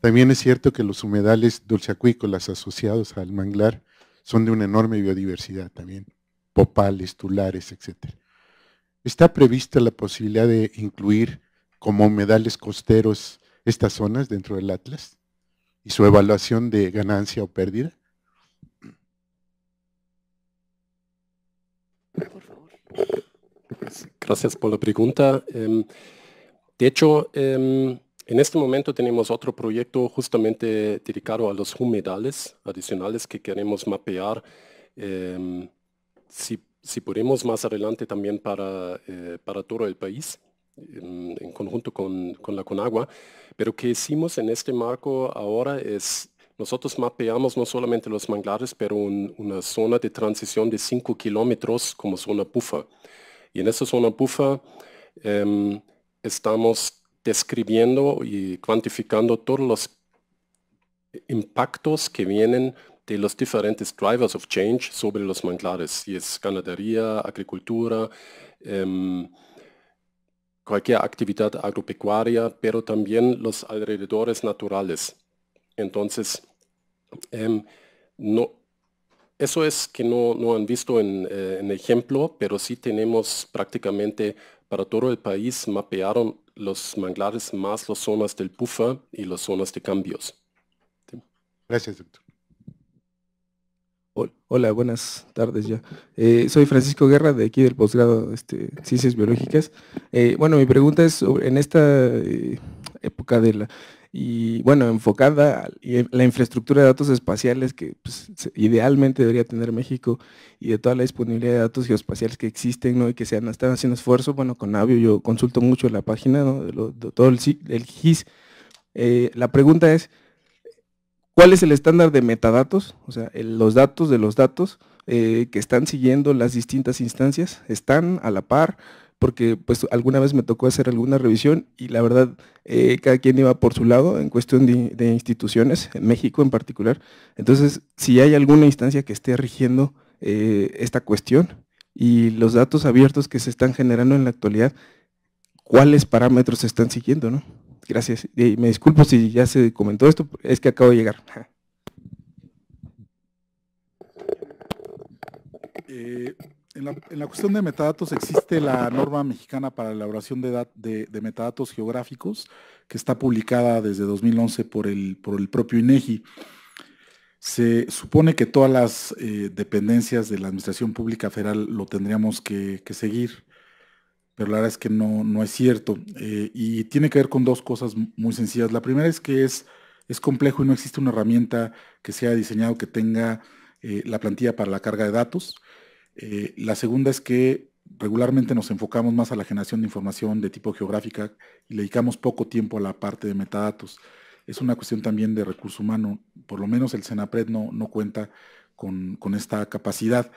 También es cierto que los humedales dulceacuícolas asociados al manglar son de una enorme biodiversidad también, popales, tulares, etc. ¿Está prevista la posibilidad de incluir como humedales costeros estas zonas dentro del Atlas? y su evaluación de ganancia o pérdida? Pues, gracias por la pregunta. Em, de hecho, em, en este momento tenemos otro proyecto justamente dedicado a los humedales adicionales que queremos mapear. Em, si, si, podemos más adelante también para, eh, todo el país, en, conjunto con, con la Conagua. Pero que hicimos en este marco ahora es, nosotros mapeamos no solamente los manglares, pero una zona de transición de 5 kilómetros como zona bufa. Y en esa zona bufa em, estamos describiendo y cuantificando todos los impactos que vienen de los diferentes drivers of change sobre los manglares, si es ganadería, agricultura, em, cualquier actividad agropecuaria, pero también los alrededores naturales. Entonces, em, no, eso es que no, han visto en, eh, en, ejemplo, pero sí tenemos prácticamente para todo el país mapearon los manglares más las zonas del PUFA y las zonas de cambios. Gracias, doctor. Hola, buenas tardes ya. Eh, soy Francisco Guerra de aquí del posgrado este, Ciencias Biológicas. Eh, bueno, mi pregunta es en esta eh, época de la y bueno, enfocada a la infraestructura de datos espaciales que pues, idealmente debería tener México y de toda la disponibilidad de datos geoespaciales que existen ¿no? y que se han, están haciendo esfuerzo. Bueno, con Avio yo consulto mucho la página ¿no? de, todo el GIS. la pregunta es, ¿Cuál es el estándar de metadatos? O sea, los datos de los datos eh, que están siguiendo las distintas instancias están a la par, porque pues alguna vez me tocó hacer alguna revisión y la verdad eh, cada quien iba por su lado en cuestión de, instituciones, en México en particular. Entonces, si hay alguna instancia que esté rigiendo eh, esta cuestión y los datos abiertos que se están generando en la actualidad, ¿cuáles parámetros se están siguiendo? ¿no? Gracias. me disculpo si ya se comentó esto, es que acabo de llegar. Eh, en, la, cuestión de metadatos existe la norma mexicana para la elaboración de, metadatos geográficos que está publicada desde 2011 por el, propio INEGI. E se supone que todas las eh, dependencias de la Administración Pública Federal lo tendríamos que seguir pero la verdad es que no, no es cierto. Eh, y tiene que ver con dos cosas muy sencillas. La primera es que es, es complejo y no existe una herramienta que sea diseñado que tenga eh, la plantilla para la carga de datos. Eh, la segunda es que regularmente nos enfocamos más a la generación de información de tipo geográfica y dedicamos poco tiempo a la parte de metadatos. Es una cuestión también de recurso humano. Por lo menos el CENAPRED no, no cuenta con, con esta capacidad.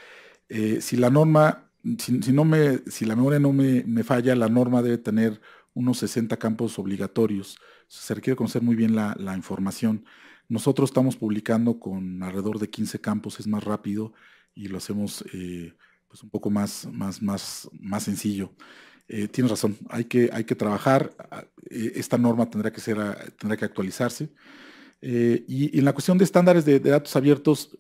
si la norma si, no me, si la memoria no me, falla, la norma debe tener unos 60 campos obligatorios. Se requiere conocer muy bien la, información. Nosotros estamos publicando con alrededor de 15 campos, es más rápido y lo hacemos eh, pues un poco más, más, más, más sencillo. Eh, tienes razón, hay que, hay que trabajar, ah, e, esta norma tendrá que, ser, tendrá que actualizarse. Eh, y, en la cuestión de estándares de, datos abiertos,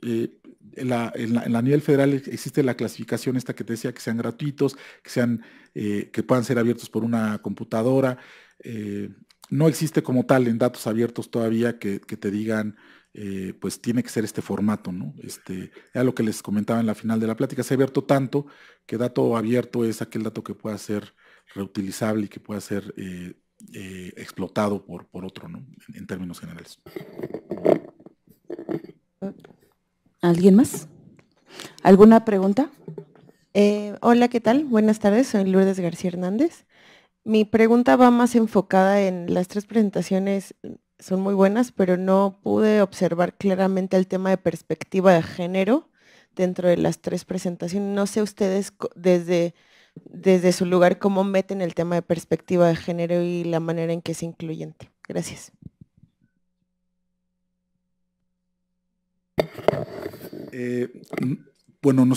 en la, nivel federal existe la clasificación esta que te decía que sean gratuitos, que, sean, eh, que puedan ser abiertos por una computadora. Eh, no existe como tal en datos abiertos todavía que, te digan, eh, pues tiene que ser este formato, ¿no? Este, era lo que les comentaba en la final de la plática, se ha abierto tanto que dato abierto es aquel dato que pueda ser reutilizable y que pueda ser explotado por, por otro, ¿no? en, términos generales. Mm. ¿Alguien más? ¿Alguna pregunta? Eh, hola, ¿qué tal? Buenas tardes, soy Lourdes García Hernández. Mi pregunta va más enfocada en las tres presentaciones, son muy buenas, pero no pude observar claramente el tema de perspectiva de género dentro de las tres presentaciones. No sé ustedes desde, desde su lugar cómo meten el tema de perspectiva de género y la manera en que es incluyente. Gracias. Eh, bueno,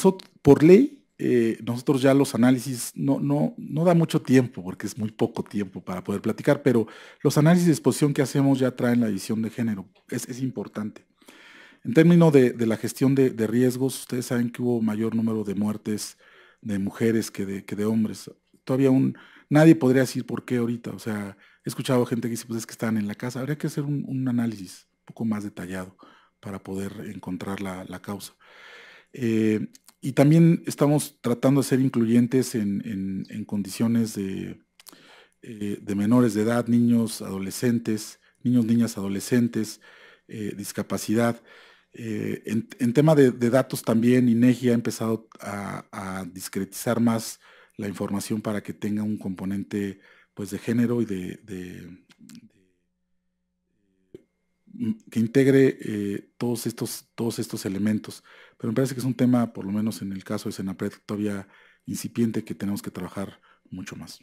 por ley, eh, nosotros ya los análisis no, no, da mucho tiempo, porque es muy poco tiempo para poder platicar, pero los análisis de exposición que hacemos ya traen la visión de género. Es, importante. En términos de, la gestión de, riesgos, ustedes saben que hubo mayor número de muertes de mujeres que de, hombres. Todavía un, nadie podría decir por qué ahorita. O sea, he escuchado gente que dice, pues es que están en la casa. Habría que hacer un, un análisis un poco más detallado para poder encontrar la, causa. Eh, y también estamos tratando de ser incluyentes en, condiciones de, eh, de, menores de edad, niños, adolescentes, niños, niñas, adolescentes, eh, discapacidad. en, tema de, datos también, INEGI ha empezado a, discretizar más la información para que tenga un componente pues, de género y de, Mm, que integre eh, todos, estos, todos estos elementos. Pero me parece que es un tema, por lo menos en el caso de Senapred, todavía incipiente que tenemos que trabajar mucho más.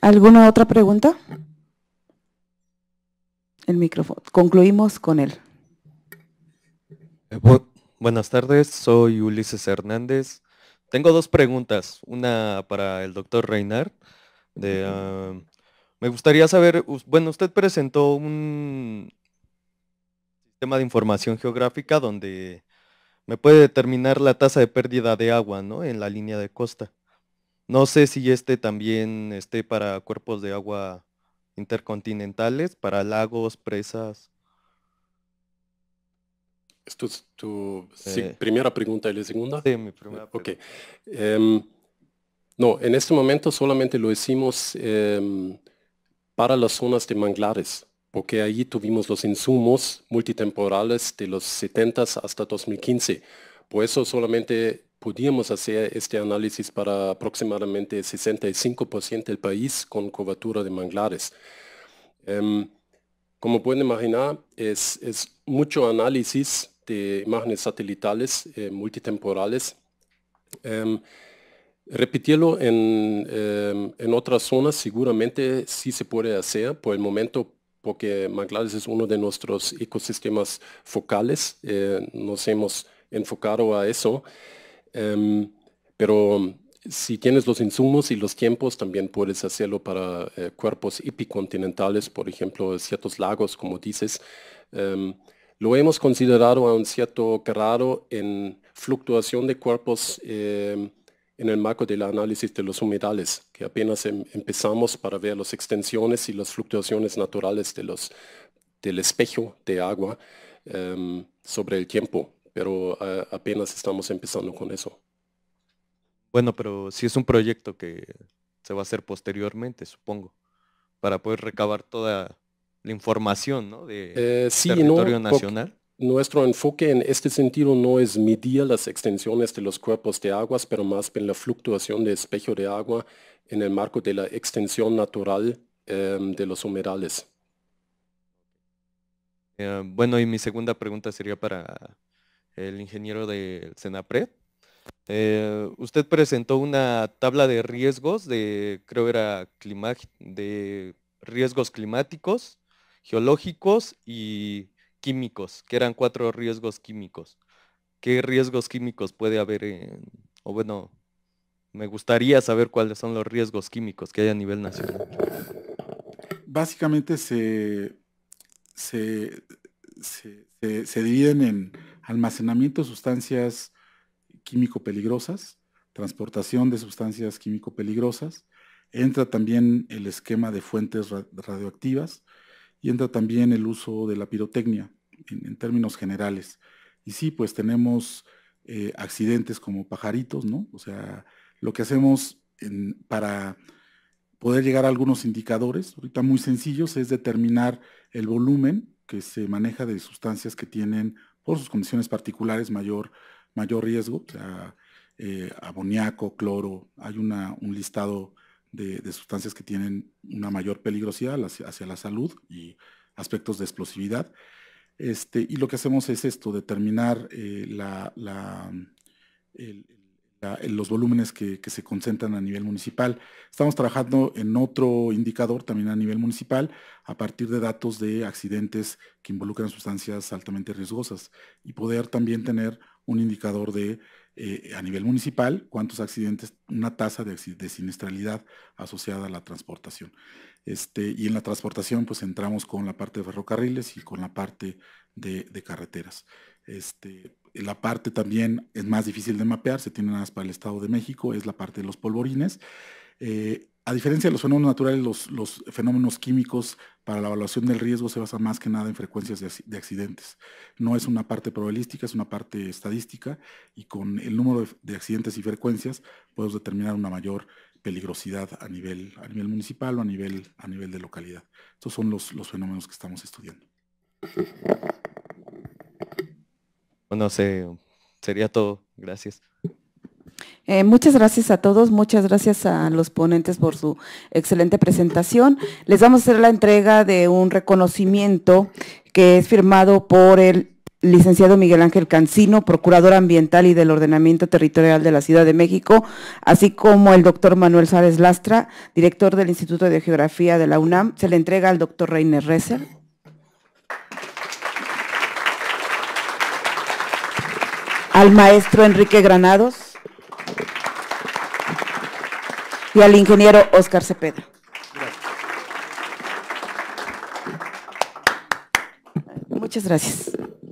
¿Alguna otra pregunta? El micrófono. Concluimos con él. Eh, buenas tardes, soy Ulises Hernández. Tengo dos preguntas, una para el doctor Reinar. De, me gustaría saber, bueno, usted presentó un sistema de información geográfica donde me puede determinar la tasa de pérdida de agua, ¿no? En la línea de costa. No sé si este también esté para cuerpos de agua intercontinentales, para lagos, presas. es tu eh. primera pregunta y la segunda? Sí, mi primera pregunta. Em, no, en este momento solamente lo hicimos em, para las zonas de manglares, porque allí tuvimos los insumos multitemporales de los 70 hasta 2015. Por eso solamente podíamos hacer este análisis para aproximadamente 65% del país con cobertura de manglares. Em, como pueden imaginar, es, mucho análisis de imágenes satelitales eh, multitemporales. Em, Repetirlo em, en, otras zonas seguramente sí se puede hacer. Por el momento porque manglares es uno de nuestros ecosistemas focales, eh, nos hemos enfocado a eso, em, pero si tienes los insumos y los tiempos, también puedes hacerlo para eh, cuerpos epicontinentales, por ejemplo, ciertos lagos, como dices. Em, lo hemos considerado a un cierto grado en fluctuación de cuerpos en el marco del análisis de los humedales, que apenas em, empezamos para ver las extensiones y las fluctuaciones naturales del espejo de agua em, sobre el tiempo, pero eh, apenas estamos empezando con eso. Bueno, pero si es un proyecto que se va a hacer posteriormente, supongo, para poder recabar toda la información ¿no? de eh, sí, territorio nacional. Nuestro enfoque en este sentido no es medir las extensiones de los cuerpos de aguas, pero más bien la fluctuación de espejo de agua en el marco de la extensión natural em, de los humedales. Eh, bueno, y mi segunda pregunta sería para el ingeniero del CENAPRED. Eh, usted presentó una tabla de riesgos de, creo era de riesgos climáticos, geológicos y químicos, que eran cuatro riesgos químicos. ¿Qué riesgos químicos puede haber o bueno, me gustaría saber cuáles son los riesgos químicos que hay a nivel nacional? Básicamente se, se, dividen en almacenamiento de sustancias químico peligrosas, transportación de sustancias químico peligrosas, entra también el esquema de fuentes radioactivas y entra también el uso de la pirotecnia en, términos generales. Y sí, pues tenemos eh, accidentes como pajaritos, ¿no? O sea, lo que hacemos para poder llegar a algunos indicadores, ahorita muy sencillos, es determinar el volumen que se maneja de sustancias que tienen, por sus condiciones particulares, mayor, mayor riesgo, o sea, eh, cloro, hay un listado de, sustancias que tienen una mayor peligrosidad hacia la salud y aspectos de explosividad. Este, y lo que hacemos es esto, determinar eh, mm, los volúmenes que, se concentran a nivel municipal. Estamos trabajando en otro indicador también a nivel municipal a partir de datos de accidentes que involucran sustancias altamente riesgosas y poder también tener un indicador de eh, a nivel municipal cuántos accidentes, una tasa de, siniestralidad asociada a la transportación. Este, y en la transportación pues entramos con la parte de ferrocarriles y con la parte de, carreteras. Este, la parte también es más difícil de mapear, se tiene nada más para el Estado de México, es la parte de los polvorines. Eh, a diferencia de los fenómenos naturales, los, fenómenos químicos para la evaluación del riesgo se basan más que nada en frecuencias de, accidentes. No es una parte probabilística, es una parte estadística y con el número de, accidentes y frecuencias podemos determinar una mayor peligrosidad a nivel, a nivel municipal o a nivel, a nivel de localidad. Estos son los, los fenómenos que estamos estudiando. Bueno, sería todo. Gracias. Eh, muchas gracias a todos, muchas gracias a los ponentes por su excelente presentación. Les vamos a hacer la entrega de un reconocimiento que es firmado por el licenciado Miguel Ángel Cancino, procurador ambiental y del ordenamiento territorial de la Ciudad de México, así como el doctor Manuel Sárez Lastra, director del Instituto de Geografía de la UNAM. Se le entrega al doctor Reiner Rezer. Al maestro Enrique Granados y al ingeniero Oscar Cepeda. Muchas gracias.